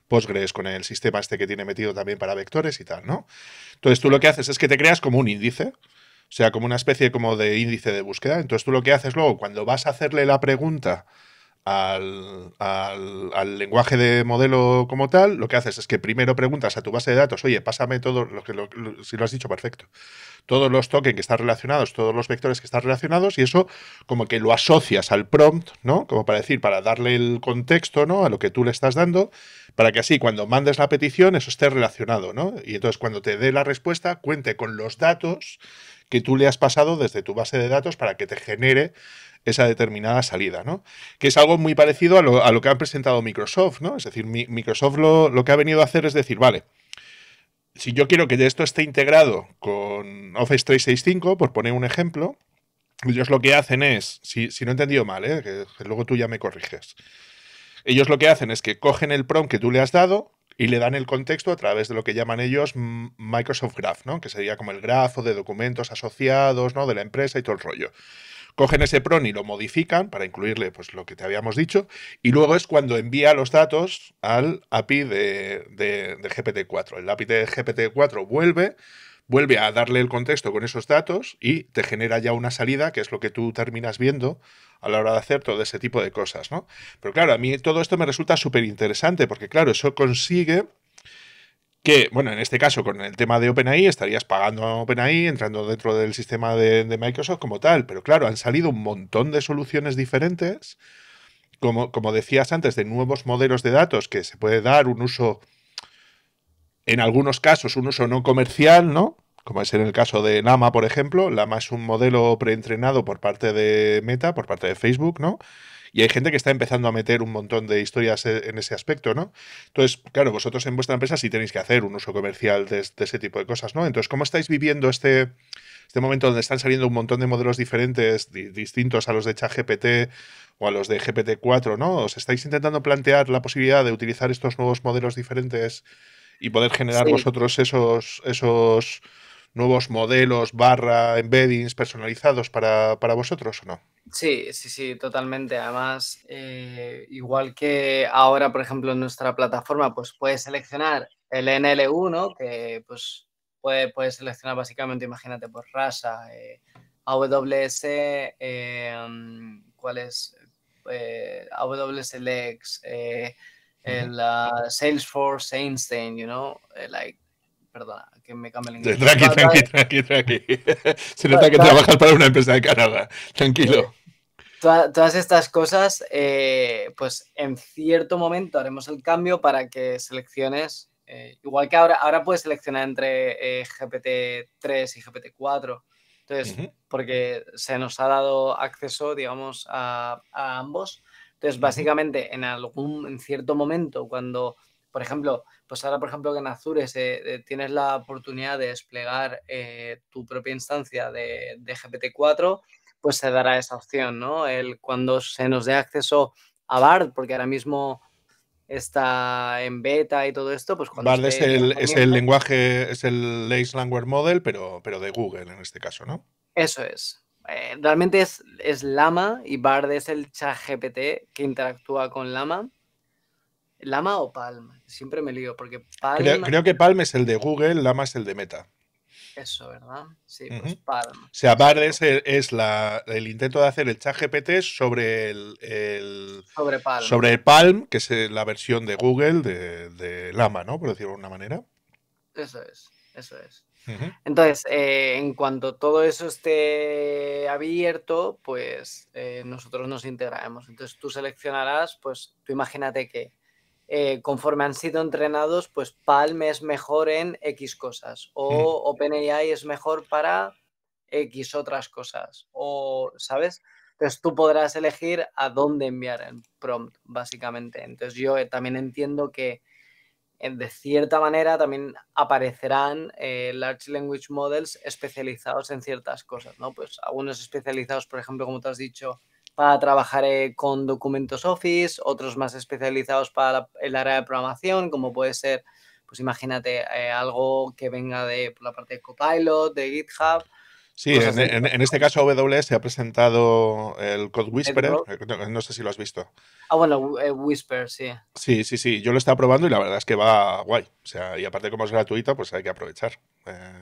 Postgres con el sistema este que tiene metido también para vectores y tal, ¿no? Entonces tú lo que haces es que te creas como un índice. O sea, como una especie como de índice de búsqueda. Entonces tú lo que haces luego, cuando vas a hacerle la pregunta al, lenguaje de modelo como tal, lo que haces es que primero preguntas a tu base de datos, oye, pásame todo, lo que si lo has dicho perfecto, todos los tokens que están relacionados, todos los vectores que están relacionados, y eso como que lo asocias al prompt, ¿no? Como para decir, para darle el contexto, ¿no? A lo que tú le estás dando, para que así cuando mandes la petición eso esté relacionado, ¿no? Y entonces cuando te dé la respuesta, cuente con los datos que tú le has pasado desde tu base de datos para que te genere esa determinada salida, ¿no? Que es algo muy parecido a lo, que han presentado Microsoft, ¿no? Es decir, Microsoft lo, lo, que ha venido a hacer es decir, vale, si yo quiero que esto esté integrado con Office 365, por poner un ejemplo, ellos lo que hacen es, si, no he entendido mal, ¿eh? luego tú ya me corriges, ellos lo que hacen es que cogen el prompt que tú le has dado, y le dan el contexto a través de lo que llaman ellos Microsoft Graph, ¿no? Que sería como el grafo de documentos asociados, ¿no? De la empresa y todo el rollo cogen ese PRON y lo modifican para incluirle pues, lo que te habíamos dicho, y luego es cuando envía los datos al API de, GPT-4. El API de GPT-4 vuelve vuelve a darle el contexto con esos datos y te genera ya una salida, que es lo que tú terminas viendo a la hora de hacer todo ese tipo de cosas, ¿no? Pero claro, a mí todo esto me resulta súper interesante, porque claro, eso consigue que, bueno, en este caso con el tema de OpenAI estarías pagando a OpenAI entrando dentro del sistema de, Microsoft como tal, pero claro, han salido un montón de soluciones diferentes, como, como decías antes, de nuevos modelos de datos que se puede dar un uso, en algunos casos, un uso no comercial, ¿no? Como es en el caso de Lama, por ejemplo. Lama es un modelo preentrenado por parte de Meta, por parte de Facebook, ¿no? Y hay gente que está empezando a meter un montón de historias e, en ese aspecto, ¿no? Entonces, claro, vosotros en vuestra empresa sí tenéis que hacer un uso comercial de, ese tipo de cosas, ¿no? Entonces, ¿cómo estáis viviendo este, este momento donde están saliendo un montón de modelos diferentes, distintos a los de ChatGPT o a los de GPT-4, ¿no? ¿Os estáis intentando plantear la posibilidad de utilizar estos nuevos modelos diferentes y poder generar vosotros esos, esos nuevos modelos barra embeddings personalizados para vosotros o no? Sí, sí, sí, totalmente. Además, eh, igual que ahora, por ejemplo, en nuestra plataforma, pues puedes seleccionar el NL1, que pues puedes seleccionar básicamente, imagínate, por pues raza, eh, AWS, eh, mm, ¿cuál es? AWS Lex, el ah, Salesforce, Einstein, you know, like perdona, que me cambie el inglés. Tranqui, tranqui, tranqui, tranqui. [LAUGHS] Se nota que trabajas para una empresa de Canadá. Tranquilo. Eh, todas estas cosas, eh, pues en cierto momento haremos el cambio para que selecciones. Eh, igual que ahora, ahora puedes seleccionar entre GPT-3 y GPT-4. Entonces, porque se nos ha dado acceso, digamos, a, ambos. Entonces, básicamente, en algún, en cierto momento, cuando por ejemplo, pues ahora, por ejemplo, que en Azure eh, eh, tienes la oportunidad de desplegar eh, tu propia instancia de, GPT-4, pues se dará esa opción, ¿no? El, cuando se nos dé acceso a BARD, porque ahora mismo está en beta y todo esto, pues cuando... BARD es el, es lenguaje, es el Lace Language Model, pero, pero de Google en este caso, ¿no? Eso es. realmente es, es, Lama y Bard es el chat GPT que interactúa con Lama ¿Lama o Palm? Siempre me lío, porque Creo, que Palm es el de Google, Lama es el de Meta. Eso, ¿verdad? Sí, pues Palm. O sea, e, es, el, intento de hacer el chat GPT sobre el, sobre, Palm. que es eh, la versión de Google de, Lama, ¿no? Por decirlo de una manera. Eso es, eso es. Entonces, eh, en cuanto todo eso esté abierto, pues eh, nosotros nos integraremos. Entonces tú seleccionarás, pues tú imagínate que eh, conforme han sido entrenados, pues Palm es mejor en X cosas o OpenAI es mejor para X otras cosas o, ¿sabes? Entonces tú podrás elegir a dónde enviar el prompt, básicamente. Entonces yo eh, también entiendo que eh, de cierta manera también aparecerán large language models especializados en ciertas cosas, ¿no? Pues algunos especializados, por ejemplo, como te has dicho, para trabajar eh, con documentos Office, otros más especializados para el área de programación, como puede ser, pues imagínate, eh, algo que venga de por la parte de Copilot, de GitHub. Sí, en, este caso AWS se ha presentado el Code Whisperer. Eh, no, sé si lo has visto. Ah, bueno, Whisper, sí. Sí, sí, sí. Yo lo estaba probando y la verdad es que va guay. O sea, y aparte como es gratuito, pues hay que aprovechar.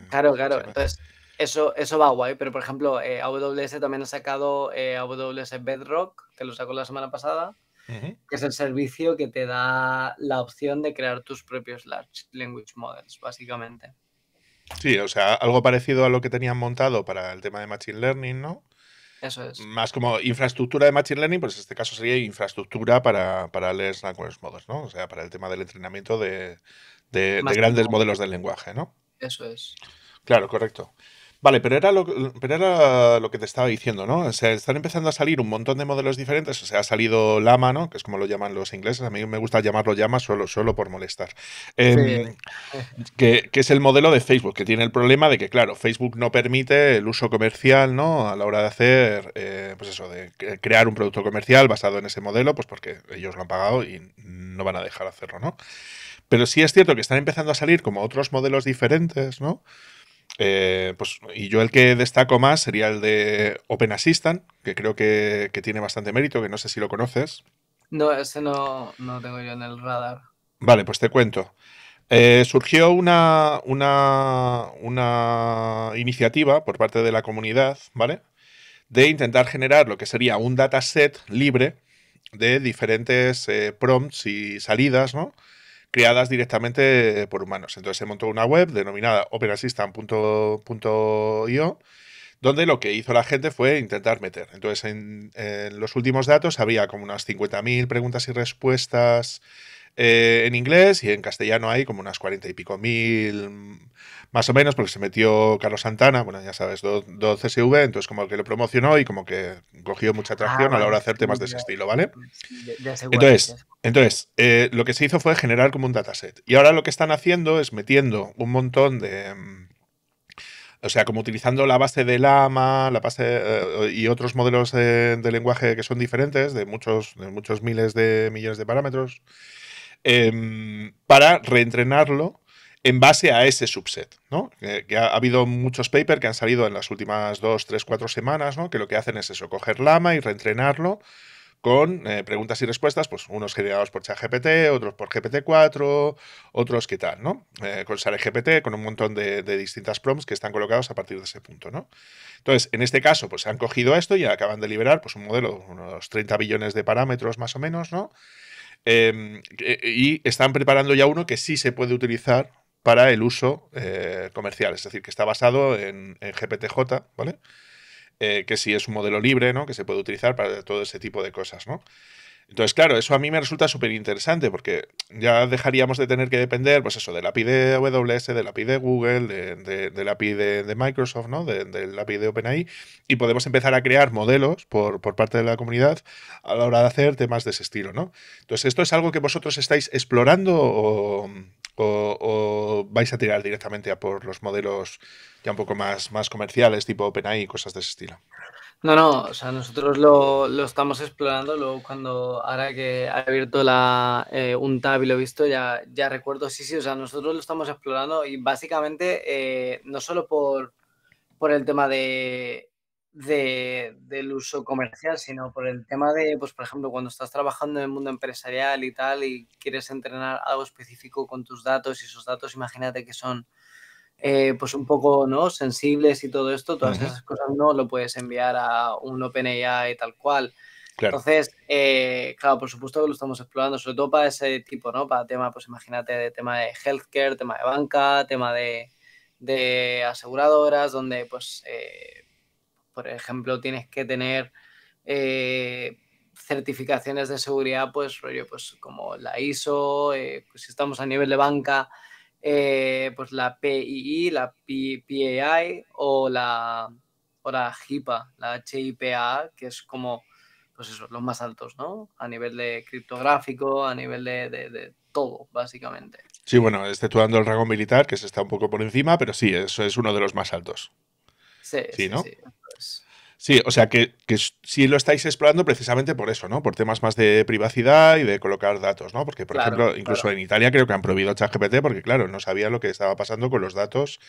claro, claro. Entonces, eso, eso va guay, pero por ejemplo, eh, AWS también ha sacado eh, AWS Bedrock, que lo sacó la semana pasada, que es el servicio que te da la opción de crear tus propios Large Language Models, básicamente. Sí, o sea, algo parecido a lo que tenían montado para el tema de Machine Learning, ¿no? Eso es. Más como infraestructura de Machine Learning, pues en este caso sería infraestructura para, para Large Language Models, ¿no? O sea, para el tema del entrenamiento de, de grandes modelos del lenguaje, ¿no? Eso es. Claro, correcto. Vale, pero era, lo, pero era lo que te estaba diciendo, ¿no? O sea, están empezando a salir un montón de modelos diferentes. O sea, ha salido Lama, ¿no? Que es como lo llaman los ingleses. A mí me gusta llamarlo Llama solo, solo por molestar. Em, que, es el modelo de Facebook, que tiene el problema de que, claro, Facebook no permite el uso comercial, ¿no? A la hora de hacer, eh, pues eso, de crear un producto comercial basado en ese modelo, pues porque ellos lo han pagado y no van a dejar hacerlo, ¿no? Pero sí es cierto que están empezando a salir como otros modelos diferentes, ¿no? Eh, pues, y yo el que destaco más sería el de Open Assistant, que creo que, tiene bastante mérito, que no sé si lo conoces. No, ese no, no tengo yo en el radar. Vale, pues te cuento. Eh, surgió una, una, iniciativa por parte de la comunidad, ¿vale? De intentar generar lo que sería un dataset libre de diferentes eh, prompts y salidas, ¿no? creadas directamente eh, por humanos. Entonces se montó una web denominada openassistant.io donde lo que hizo la gente fue intentar meter. Entonces, en, en los últimos datos había como unas 50.000 preguntas y respuestas eh, en inglés y en castellano hay como unas cuarenta y pico mil, más o menos, porque se metió Carlos Santana, bueno, ya sabes, 12 CSV entonces como el que lo promocionó y como que cogió mucha ah, atracción a la hora de hacer temas de ese estilo, ¿vale? Pues entonces, entonces eh, lo que se hizo fue generar como un dataset. Y ahora lo que están haciendo es metiendo un montón de... Mm, o sea, como utilizando la base de Lama la base, eh, y otros modelos de, lenguaje que son diferentes, de muchos, de muchos miles de millones de parámetros, Em, para reentrenarlo en base a ese subset, ¿no? Que, ha, habido muchos papers que han salido en las últimas dos, tres, cuatro semanas, ¿no? Que lo que hacen es eso, coger lama y reentrenarlo con eh, preguntas y respuestas, pues unos generados por ChatGPT, otros por GPT-4, otros qué tal, ¿no? Eh, con GPT, con un montón de, distintas prompts que están colocados a partir de ese punto, ¿no? Entonces, en este caso, pues han cogido esto y acaban de liberar pues un modelo, unos 30 billones de parámetros más o menos, ¿no? Em, e, y están preparando ya uno que sí se puede utilizar para el uso eh, comercial, es decir, que está basado en, gpt GPTJ, ¿vale? Eh, que sí es un modelo libre, ¿no? Que se puede utilizar para todo ese tipo de cosas, ¿no? Entonces, claro, eso a mí me resulta súper interesante porque ya dejaríamos de tener que depender, pues eso, del API de AWS, del API de Google, de, de, del API de, Microsoft, ¿no? del API de OpenAI y podemos empezar a crear modelos por, parte de la comunidad a la hora de hacer temas de ese estilo, ¿no? Entonces, ¿esto es algo que vosotros estáis explorando o, vais a tirar directamente a por los modelos ya un poco más, más comerciales, tipo OpenAI y cosas de ese estilo? No, no, o sea, nosotros lo, lo estamos explorando, luego cuando, ahora que ha abierto la, eh, un tab y lo he visto, ya, ya recuerdo, sí, sí, o sea, nosotros lo estamos explorando y básicamente eh, no solo por, por el tema de, de, del uso comercial, sino por el tema de, pues, por ejemplo, cuando estás trabajando en el mundo empresarial y tal y quieres entrenar algo específico con tus datos y esos datos, imagínate que son eh, pues un poco ¿no? sensibles y todo esto, todas esas cosas no lo puedes enviar a un OpenAI tal cual. Entonces, eh, claro, por supuesto que lo estamos explorando, sobre todo para ese tipo, ¿no? Para tema, pues imagínate, de tema de healthcare, tema de banca, tema de, aseguradoras, donde, pues, eh, por ejemplo, tienes que tener certificaciones de seguridad, pues rollo, pues como la ISO, pues si estamos a nivel de banca, eh, pues la PII, la PAI o la, o la HIPA, la HIPA, que es como, pues los más altos, ¿no? A nivel de criptográfico, a nivel de, todo, básicamente. Sí, bueno, dando el rango militar, que se está un poco por encima, pero sí, eso es uno de los más altos. Sí, sí, ¿no? Sí. Sí, o sea que, que sí lo estáis explorando precisamente por eso, ¿no? Por temas más de privacidad y de colocar datos, ¿no? Porque, por ejemplo, incluso en Italia creo que han prohibido ChatGPT porque, claro, no sabía lo que estaba pasando con los datos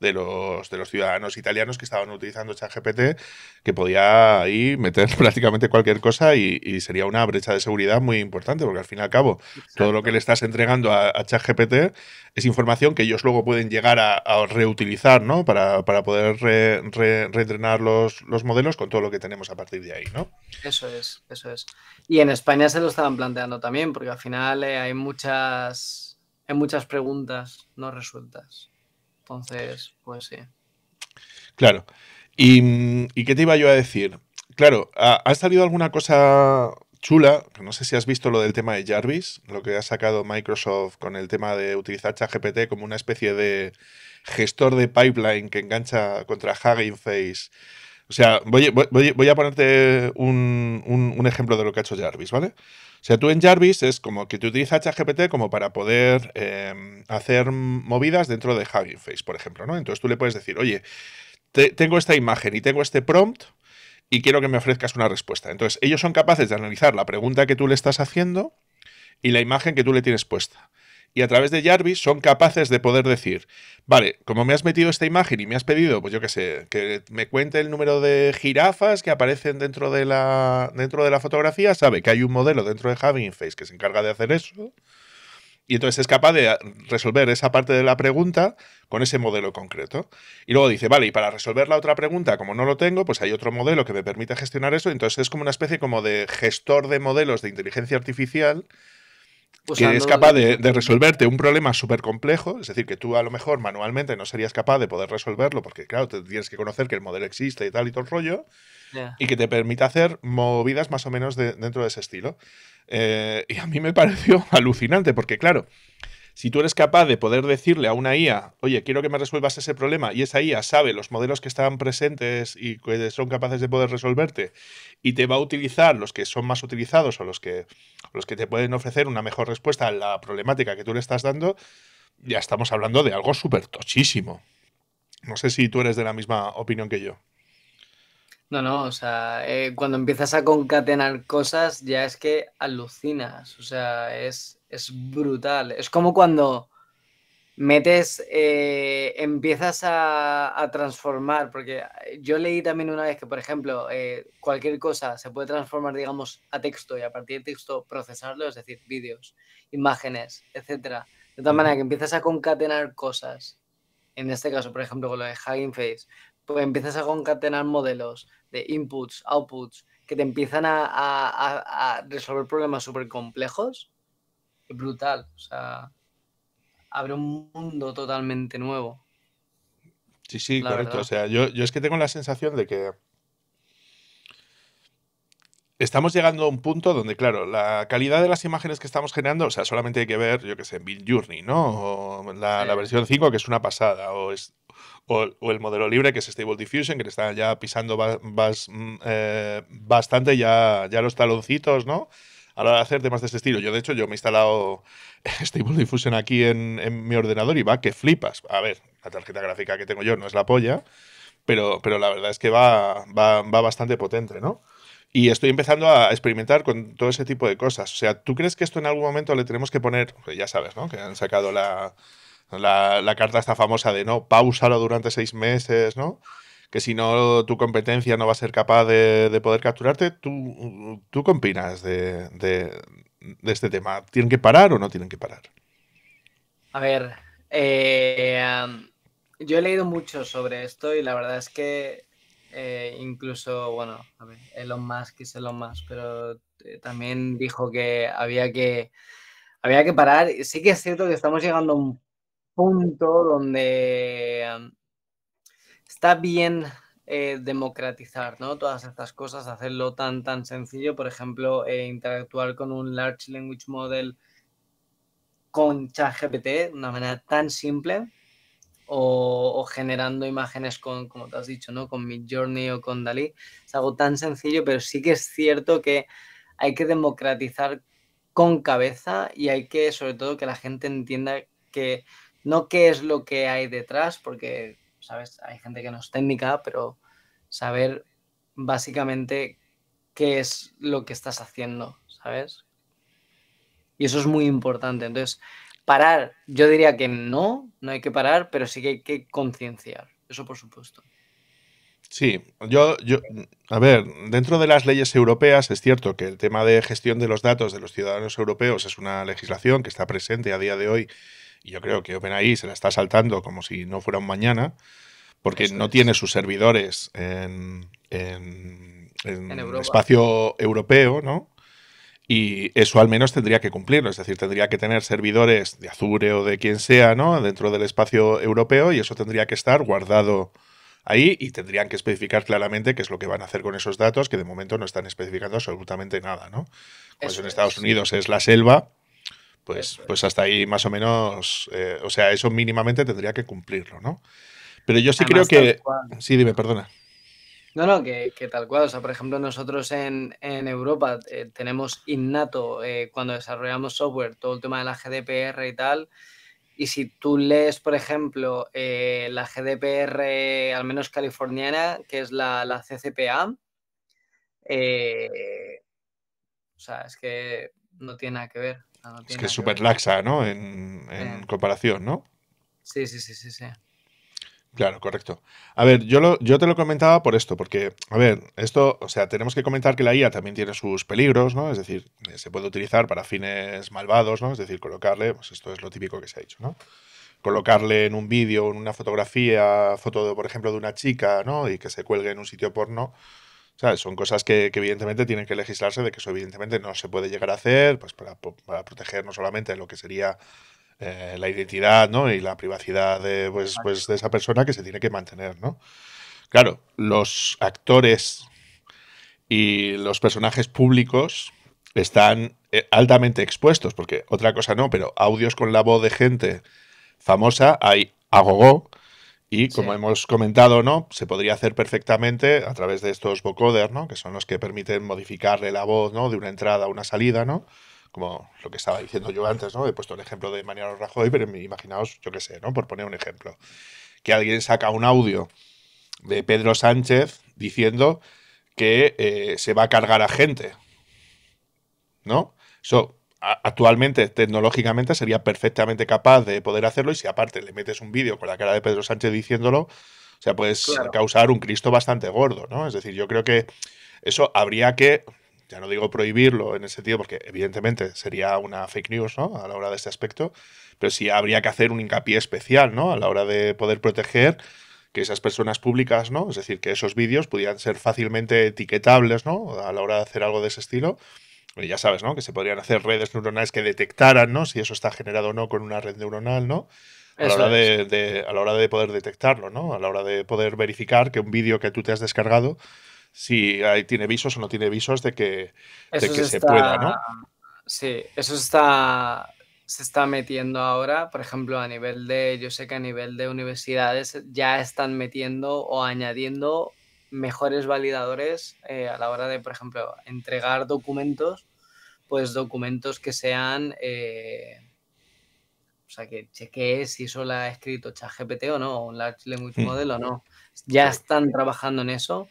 de los, ciudadanos italianos que estaban utilizando ChatGPT, que podía ahí meter [LAUGHS] prácticamente cualquier cosa y, sería una brecha de seguridad muy importante, porque al fin y al cabo, todo lo que le estás entregando a, ChatGPT es información que ellos luego pueden llegar a, reutilizar, ¿no? Para, poder reentrenar los, los modelos con todo lo que tenemos a partir de ahí, ¿no? Eso es, eso es. Y en España se lo estaban planteando también, porque al final eh, hay muchas hay muchas preguntas no resueltas. Entonces, pues sí. Claro. ¿Y, qué te iba yo a decir? Claro, ¿ha, salido alguna cosa chula? No sé si has visto lo del tema de Jarvis, lo que ha sacado Microsoft con el tema de utilizar ChatGPT como una especie de gestor de pipeline que engancha contra Hugging Face. O sea, voy, voy, voy a ponerte un, ejemplo de lo que ha hecho Jarvis, ¿vale? O sea, tú en Jarvis es como que te utiliza ChatGPT como para poder em, hacer movidas dentro de Hugging Face, por ejemplo, ¿no? Entonces tú le puedes decir, oye, tengo esta imagen y tengo este prompt y quiero que me ofrezcas una respuesta. Entonces ellos son capaces de analizar la pregunta que tú le estás haciendo y la imagen que tú le tienes puesta y a través de Jarvis son capaces de poder decir, vale, como me has metido esta imagen y me has pedido, pues yo qué sé, que me cuente el número de jirafas que aparecen dentro de la, dentro de la fotografía, sabe que hay un modelo dentro de Having Face que se encarga de hacer eso. Y entonces es capaz de resolver esa parte de la pregunta con ese modelo concreto. Y luego dice, vale, y para resolver la otra pregunta, como no lo tengo, pues hay otro modelo que me permite gestionar eso. Entonces es como una especie como de gestor de modelos de inteligencia artificial pues que es capaz de, resolverte un problema súper complejo, es decir, que tú a lo mejor manualmente no serías capaz de poder resolverlo, porque claro, te tienes que conocer que el modelo existe y tal y todo el rollo, y que te permite hacer movidas más o menos dentro de ese estilo. Eh, y a mí me [LAUGHS] pareció alucinante, porque claro, si tú eres capaz de poder decirle a una IA, oye, quiero que me resuelvas ese problema, y esa IA sabe los modelos que están presentes y que son capaces de poder resolverte, y te va a utilizar los que son más utilizados o los que, los que te pueden ofrecer una mejor respuesta a la problemática que tú le estás dando, ya estamos hablando de algo súper tochísimo. No sé si tú eres de la misma opinión que yo. No, no, o sea, eh, cuando empiezas a concatenar cosas ya es que alucinas, o sea, es, brutal. Es como cuando metes, eh, empiezas a, transformar, porque yo leí también una vez que, por ejemplo, eh, cualquier cosa se puede transformar, digamos, a texto y a partir de texto procesarlo, es decir, vídeos, imágenes, etc. De tal manera que empiezas a concatenar cosas en este caso, por ejemplo, con lo de Hugging Face, pues empiezas a concatenar modelos de inputs, outputs, que te empiezan a, resolver problemas súper complejos, es brutal. O sea, abre un mundo totalmente nuevo. Sí, sí, correcto. O sea, yo, es que tengo la sensación de que estamos llegando a un punto donde, claro, la calidad de las imágenes que estamos generando, o sea, solamente hay que ver, yo qué sé, en Bill Journey, ¿no? O la, la versión 5, que es una pasada, o es o, el modelo libre, que es Stable Diffusion, que le está ya pisando mm, eh, bastante ya, los taloncitos, ¿no? a la hora de hacer temas de este estilo. Yo, de hecho, yo me he instalado [LAUGHS] Stable Diffusion aquí en, mi ordenador y va que flipas. A ver, la tarjeta gráfica que tengo yo no es la polla, pero, pero la verdad es que va, va, bastante potente, ¿no? Y estoy empezando a experimentar con todo ese tipo de cosas. O sea, ¿tú crees que esto en algún momento le tenemos que poner? Pues ya sabes, ¿no? Que han sacado la, la, carta está famosa de no, pausalo durante seis meses, ¿no? Que si no, tu competencia no va a ser capaz de, poder capturarte. ¿Tú, ¿Tú qué opinas de, este tema? ¿Tienen que parar o no tienen que parar? A ver, eh, yo he leído mucho sobre esto y la verdad es que eh, incluso, bueno, a ver, Elon Musk es Elon Musk, pero eh, también dijo que había que había que parar. Sí que es cierto que estamos llegando a un punto donde está bien eh, democratizar ¿no? todas estas cosas, hacerlo tan, tan sencillo, por ejemplo, eh, interactuar con un Large Language Model con ChatGPT de una manera tan simple o, generando imágenes con, como te has dicho, ¿no? con Midjourney o con Dalí. Es algo tan sencillo, pero sí que es cierto que hay que democratizar con cabeza y hay que sobre todo que la gente entienda que no qué es lo que hay detrás, porque, ¿sabes? Hay gente que no es técnica, pero saber básicamente qué es lo que estás haciendo, ¿sabes? Y eso es muy importante. Entonces, parar, yo diría que no, no hay que parar, pero sí que hay que concienciar, eso por supuesto. Sí, yo, yo, a ver, dentro de las leyes europeas es cierto que el tema de gestión de los datos de los ciudadanos europeos es una legislación que está presente a día de hoy y yo creo que OpenAI se la está saltando como si no fuera un mañana, porque no tiene sus servidores en, en, espacio europeo, ¿no? Y eso al menos tendría que cumplirlo, es decir, tendría que tener servidores de Azure o de quien sea, ¿no? Dentro del espacio europeo y eso tendría que estar guardado ahí y tendrían que especificar claramente qué es lo que van a hacer con esos datos, que de momento no están especificando absolutamente nada, ¿no? Pues en Estados Unidos es la selva pues, pues hasta ahí más o menos, eh, o sea, eso mínimamente tendría que cumplirlo, ¿no? Pero yo sí creo que... Sí, dime, perdona. No, no, que, tal cual. O sea, por ejemplo, nosotros en, Europa eh, tenemos innato eh, cuando desarrollamos software todo el tema de la GDPR y tal. Y si tú lees, por ejemplo, la GDPR, al menos californiana, que es la, la CCPA, sea, es que no tiene nada que ver. es que es súper laxa, ¿no? En, comparación, ¿no? Sí, sí, sí, sí, sí. Claro, correcto. A ver, yo, lo, yo te lo comentaba por esto, porque, a ver, esto, o sea, tenemos que comentar que la IA también tiene sus peligros, ¿no? Es decir, se puede utilizar para fines malvados, ¿no? Es decir, colocarle, pues esto es lo típico que se ha hecho, ¿no? Colocarle en un vídeo, en una fotografía, foto, por ejemplo, de una chica, ¿no? Y que se cuelgue en un sitio porno, sea, son cosas que, evidentemente tienen que legislarse, de que eso evidentemente no se puede llegar a hacer, pues para, proteger no solamente lo que sería eh, la identidad ¿no? y la privacidad pues, pues, de, esa persona que se tiene que mantener, ¿no? Claro, los actores y los personajes públicos están eh, altamente expuestos, porque otra cosa no, pero audios con la voz de gente famosa hay a y como hemos comentado, ¿no? Se podría hacer perfectamente a través de estos vocoders, ¿no? Que son los que permiten modificarle la voz, ¿no? De una entrada a una salida, ¿no? Como lo que estaba diciendo yo antes, ¿no? He puesto el ejemplo de Mariano Rajoy, pero imaginaos, yo qué sé, ¿no? Por poner un ejemplo. Que alguien saca un audio de Pedro Sánchez diciendo que eh, se va a cargar a gente, ¿no? Eso actualmente, tecnológicamente, sería perfectamente capaz de poder hacerlo y si aparte le metes un vídeo con la cara de Pedro Sánchez diciéndolo, o sea, puedes causar un Cristo bastante gordo, ¿no? Es decir, yo creo que eso habría que, ya no digo prohibirlo en ese sentido, porque evidentemente sería una fake news, ¿no? A la hora de este aspecto, pero sí habría que hacer un hincapié especial, ¿no? A la hora de poder proteger que esas personas públicas, ¿no? Es decir, que esos vídeos pudieran ser fácilmente etiquetables, ¿no? A la hora de hacer algo de ese estilo ya sabes, ¿no? Que se podrían hacer redes neuronales que detectaran, ¿no? Si eso está generado o no con una red neuronal, ¿no? A la, hora de, a la hora de poder detectarlo, ¿no? A la hora de poder verificar que un vídeo que tú te has descargado, si tiene visos o no tiene visos de que, que se, pueda, ¿no? Sí, eso está, se está metiendo ahora, por ejemplo, a nivel de, yo sé que a nivel de universidades ya están metiendo o añadiendo mejores validadores eh, a la hora de, por ejemplo, entregar documentos pues documentos que sean, eh, o sea, que chequee si eso la ha escrito ChatGPT o no, o un Large Language hmm. Model o no. Ya están trabajando en eso.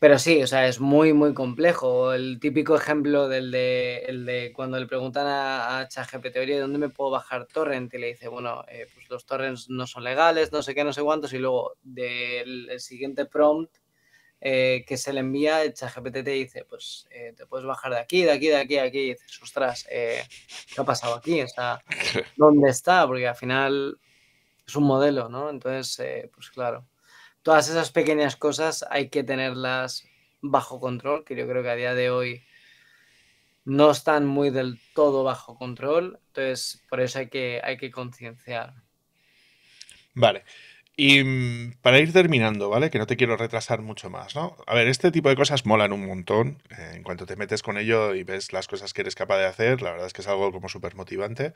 Pero sí, o sea, es muy, muy complejo. El típico ejemplo del de, el cuando le preguntan a, a ChatGPT, ¿dónde me puedo bajar torrent? Y le dice, bueno, eh, pues los torrents no son legales, no sé qué, no sé cuántos. Y luego del siguiente prompt eh, que se le envía, el ChatGPT te dice, pues eh, te puedes bajar de aquí, de aquí, de aquí, de aquí, y dices, ostras, eh, ¿qué ha pasado aquí? O [LAUGHS] ¿dónde está? Porque al final es un modelo, ¿no? Entonces, pues claro, todas esas pequeñas cosas hay que tenerlas bajo control, que yo creo que a día de hoy no están muy del todo bajo control, entonces por eso hay que, hay que concienciar. Vale. Y mm, para ir terminando, ¿vale? Que no te quiero retrasar mucho más, ¿no? A ver, este tipo de cosas molan un montón. Eh, en cuanto te metes con ello y ves las cosas que eres capaz de hacer, la verdad es que es algo como súper motivante.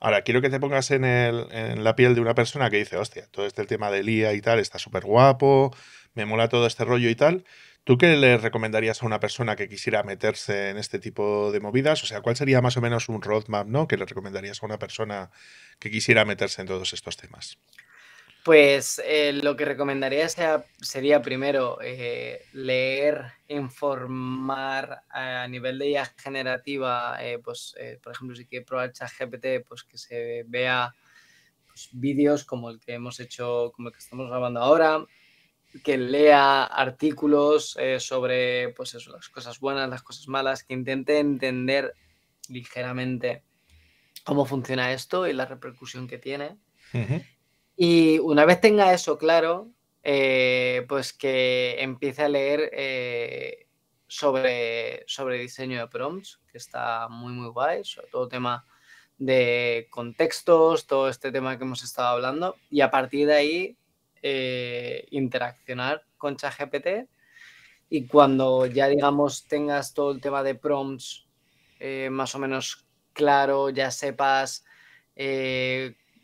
Ahora, quiero que te pongas en, en, la piel de una persona que dice, hostia, todo este tema de Lía y tal está súper guapo, me mola todo este rollo y tal. ¿Tú qué le recomendarías a una persona que quisiera meterse en este tipo de movidas? O sea, ¿cuál sería más o menos un roadmap, ¿no? Que le recomendarías a una persona que quisiera meterse en todos estos temas. Pues eh, lo que recomendaría sea, sería primero eh, leer, informar a nivel de IA generativa, eh, pues, por ejemplo, si quiere probar ChatGPT, pues que se vea pues, vídeos como el que hemos hecho, como el que estamos grabando ahora, que lea artículos sobre pues las cosas buenas, las cosas malas, que intente entender ligeramente cómo funciona esto y la repercusión que tiene. Y una vez tenga eso claro, eh, pues que empiece a leer eh, sobre, sobre diseño de prompts, que está muy, muy guay, sobre todo tema de contextos, todo este tema que hemos estado hablando, y a partir de ahí eh, interaccionar con ChatGPT y cuando ya, digamos, tengas todo el tema de prompts más o menos claro, ya sepas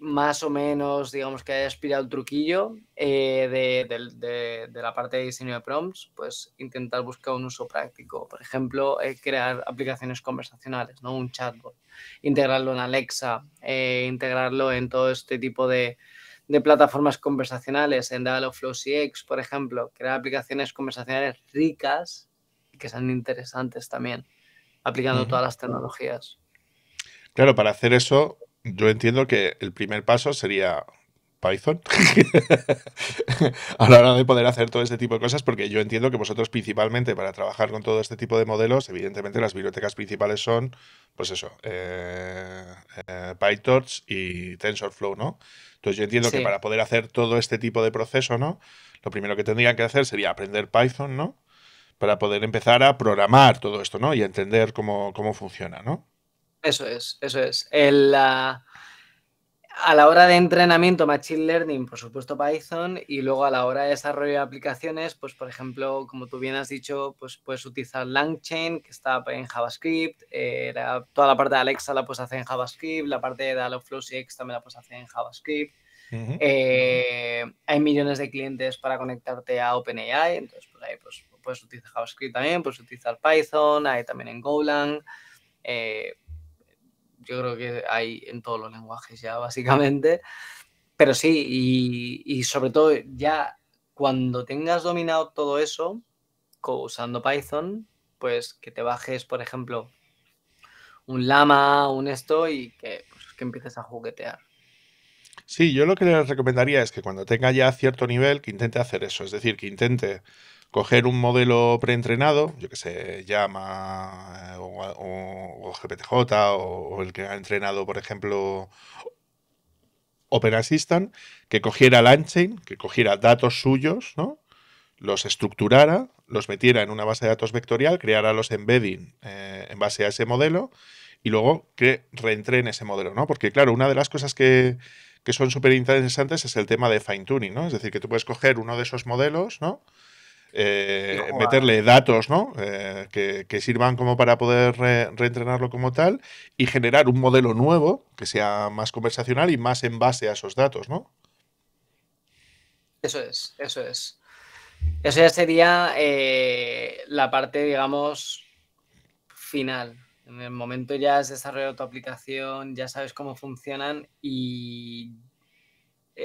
más o menos, digamos, que haya pillado el truquillo eh, de, la parte de diseño de prompts, pues intentar buscar un uso práctico. Por ejemplo, eh, crear aplicaciones conversacionales, ¿no? Un chatbot, integrarlo en Alexa, eh, integrarlo en todo este tipo de, plataformas conversacionales, en Dialogflow CX, por ejemplo, crear aplicaciones conversacionales ricas y que sean interesantes también, aplicando todas las tecnologías. Claro, para hacer eso yo entiendo que el primer paso sería Python [LAUGHS] a la hora de poder hacer todo este tipo de cosas, porque yo entiendo que vosotros principalmente para trabajar con todo este tipo de modelos, evidentemente las bibliotecas principales son, pues eso, eh, eh, PyTorch y TensorFlow, ¿no? Entonces yo entiendo que para poder hacer todo este tipo de proceso, ¿no? Lo primero que tendrían que hacer sería aprender Python, ¿no? Para poder empezar a programar todo esto, ¿no? Y entender cómo, cómo funciona, ¿no? Eso es, eso es. a la hora de entrenamiento, Machine Learning, por supuesto Python, y luego a la hora de desarrollo de aplicaciones, pues por ejemplo, como tú bien has dicho, pues puedes utilizar LangChain, que está en JavaScript, eh, toda la parte de Alexa la puedes hacer en JavaScript, la parte de Dialogflow CX también la puedes hacer en JavaScript. Eh, hay millones de clientes para conectarte a OpenAI, entonces pues, ahí pues, puedes utilizar JavaScript también, puedes utilizar Python, hay también en Golang. Eh, yo creo que hay en todos los lenguajes ya, básicamente. Pero sí, y, sobre todo ya cuando tengas dominado todo eso, usando Python, pues que te bajes, por ejemplo, un lama, un esto, y que, pues, que empieces a juguetear. Sí, yo lo que les recomendaría es que cuando tenga ya cierto nivel, que intente hacer eso, es decir, que intente coger un modelo preentrenado, yo que sé, llama eh, o, GPTJ o, el que ha entrenado, por ejemplo, Open que cogiera LangChain, que cogiera datos suyos, ¿no? los estructurara, los metiera en una base de datos vectorial, creara los embedding eh, en base a ese modelo y luego que reentrene ese modelo, ¿no? Porque claro, una de las cosas que, que son súper interesantes es el tema de fine tuning, ¿no? Es decir, que tú puedes coger uno de esos modelos, ¿no? Eh, meterle datos ¿no? Eh, que, sirvan como para poder reentrenarlo como tal y generar un modelo nuevo que sea más conversacional y más en base a esos datos, ¿no? Eso es, eso es. Eso ya sería eh, la parte, digamos, final. En el momento ya has desarrollado tu aplicación, ya sabes cómo funcionan y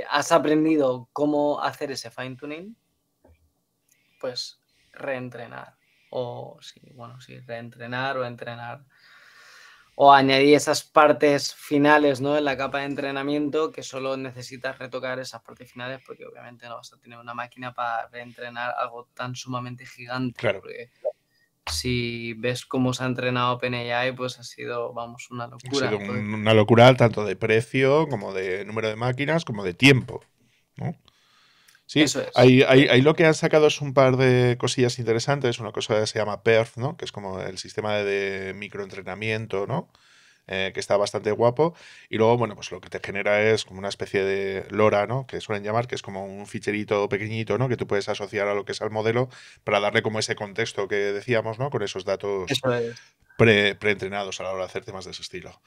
has aprendido cómo hacer ese fine tuning pues reentrenar. O sí, bueno, sí, reentrenar o entrenar. O añadir esas partes finales, ¿no? En la capa de entrenamiento que solo necesitas retocar esas partes finales porque obviamente no vas a tener una máquina para reentrenar algo tan sumamente gigante. Claro. si ves cómo se ha entrenado PNI pues ha sido, vamos, una locura. Ha sido una locura tanto de precio como de número de máquinas como de tiempo. ¿no? Sí, ahí, lo que han sacado es un par de cosillas interesantes. Una cosa que se llama PERF, ¿no? Que es como el sistema de, microentrenamiento, ¿no? Eh, que está bastante guapo. Y luego, bueno, pues lo que te genera es como una especie de LoRa, ¿no? Que suelen llamar, que es como un ficherito pequeñito, ¿no? Que tú puedes asociar a lo que es el modelo para darle como ese contexto que decíamos, ¿no? Con esos datos pre preentrenados a la hora de hacer temas de ese estilo.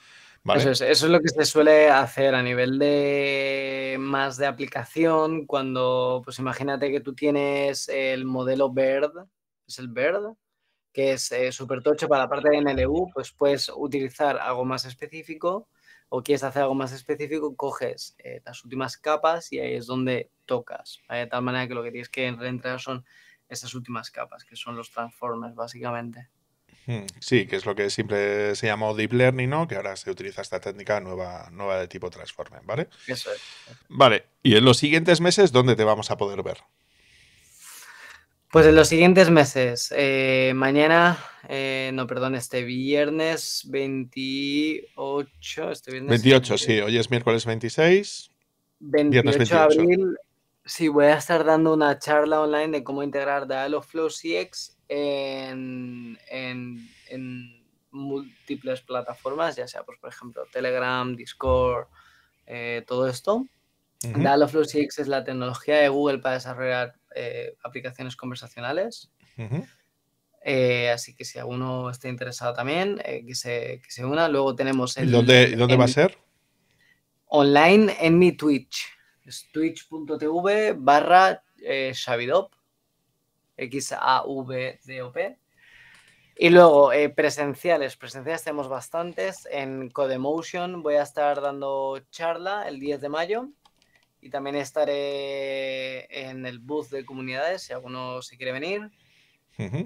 Eso, es, eso, lo que se suele hacer a nivel de más de aplicación cuando, pues imagínate que tú tienes el modelo verde, es el verde, que es eh, súper tocho para la parte de NLU, pues puedes utilizar algo más específico o quieres hacer algo más específico, coges eh, las últimas capas y ahí es donde tocas, de tal manera que lo que tienes que reentrar son esas últimas capas, que son los transformers básicamente. Hmm. Sí, que es lo que siempre se llamó Deep Learning, ¿no? Que ahora se utiliza esta técnica nueva, nueva de tipo Transformer, ¿vale? Eso es. Vale, y en los siguientes meses, ¿dónde te vamos a poder ver? Pues en los siguientes meses, eh, mañana, eh, no, perdón, este viernes 28, este viernes 28, sí, hoy es miércoles 26. 28 viernes 28. abril, sí, voy a estar dando una charla online de cómo integrar Dialogflow CX en, múltiples plataformas, ya sea, pues, por ejemplo, Telegram, Discord, eh, todo esto. Dialogflow es la tecnología de Google para desarrollar eh, aplicaciones conversacionales. Eh, así que si alguno está interesado también, que se, una. Luego tenemos el. ¿Dónde, dónde va a ser? Online en mi Twitch. Es twitch.tv barra Shavidop xavdop a v Y luego, eh, presenciales. Presenciales tenemos bastantes. En Codemotion voy a estar dando charla el 10 de mayo. Y también estaré en el booth de comunidades, si alguno se quiere venir.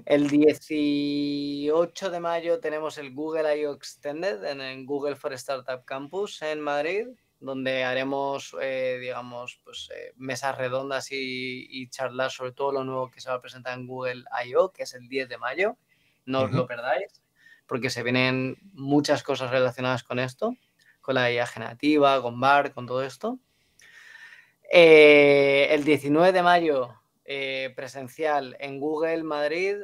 El 18 de mayo tenemos el Google I.O. Extended en el Google for Startup Campus en Madrid donde haremos, eh, digamos, pues, eh, mesas redondas y, charlar sobre todo lo nuevo que se va a presentar en Google I.O., que es el 10 de mayo. No os lo perdáis, porque se vienen muchas cosas relacionadas con esto, con la IA generativa, con BAR, con todo esto. Eh, el 19 de mayo, presencial en Google Madrid,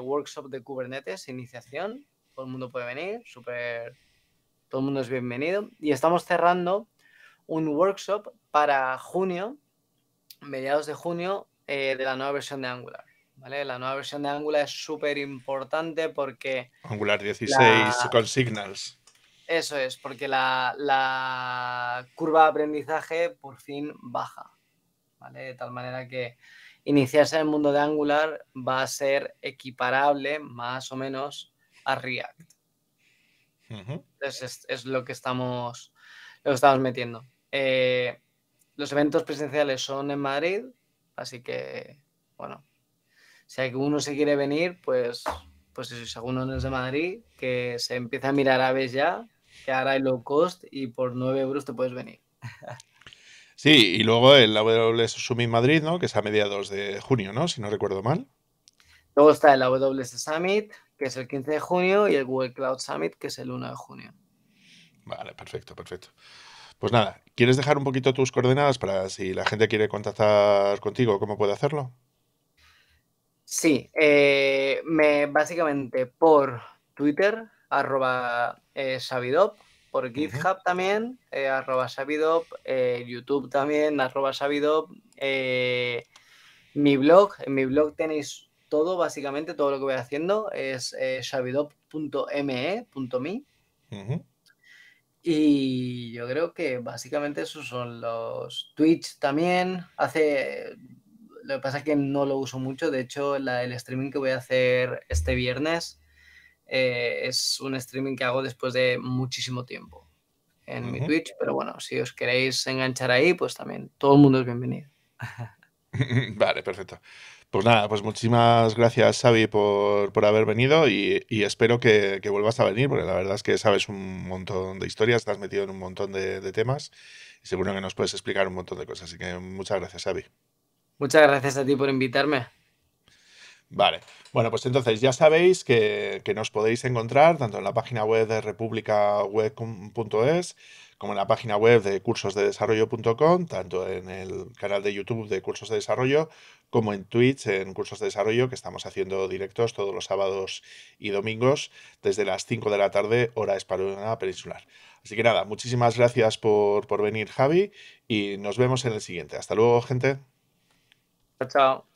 workshop de Kubernetes, iniciación. Todo el mundo puede venir, súper todo el mundo es bienvenido. Y estamos cerrando un workshop para junio, mediados de junio, eh, de la nueva versión de Angular. La nueva versión de Angular es súper importante porque... Angular 16 con signals. Eso es, porque la, curva de aprendizaje por fin baja. De tal manera que iniciarse en el mundo de Angular va a ser equiparable más o menos a React. Entonces es, lo que estamos, lo estamos metiendo. Eh, los eventos presenciales son en Madrid, así que, bueno, si alguno se quiere venir, pues, pues si alguno no es de Madrid, que se empieza a mirar aves ya, que ahora hay low cost y por 9 euros te puedes venir. [LAUGHS] Sí, y luego el AWS Madrid, ¿no? Que es a mediados de junio, ¿no? Si no recuerdo mal. Luego está el AWS Summit, que es el 15 de junio, y el Google Cloud Summit, que es el 1 de junio. Vale, perfecto, perfecto. Pues nada, ¿quieres dejar un poquito tus coordenadas para si la gente quiere contactar contigo, cómo puede hacerlo? Sí, eh, me, básicamente por Twitter, arroba eh, Sabidop, por GitHub también, eh, arroba Sabidop, YouTube también, arroba Sabidop, mi blog, en mi blog tenéis todo, básicamente, todo lo que voy haciendo es eh, Y yo creo que básicamente esos son los Twitch también. Hace. Lo que pasa es que no lo uso mucho. De hecho, el streaming que voy a hacer este viernes eh, es un streaming que hago después de muchísimo tiempo en mi Twitch. Pero bueno, si os queréis enganchar ahí, pues también todo el mundo es bienvenido. [LAUGHS] vale, perfecto. Pues nada, pues muchísimas gracias, Xavi, por, haber venido y, espero que, vuelvas a venir, porque la verdad es que sabes un montón de historias, te has metido en un montón de, temas y seguro que nos puedes explicar un montón de cosas. Así que muchas gracias, Xavi. Muchas gracias a ti por invitarme. Vale. Bueno, pues entonces ya sabéis que, que nos podéis encontrar tanto en la página web de republicaweb.es como en la página web de cursosdedesarrollo.com, tanto en el canal de YouTube de Cursos de Desarrollo como en Twitch, en cursos de desarrollo, que estamos haciendo directos todos los sábados y domingos desde las 5 de la tarde, hora española peninsular. Así que nada, muchísimas gracias por, por venir, Javi, y nos vemos en el siguiente. Hasta luego, gente. Chao, chao.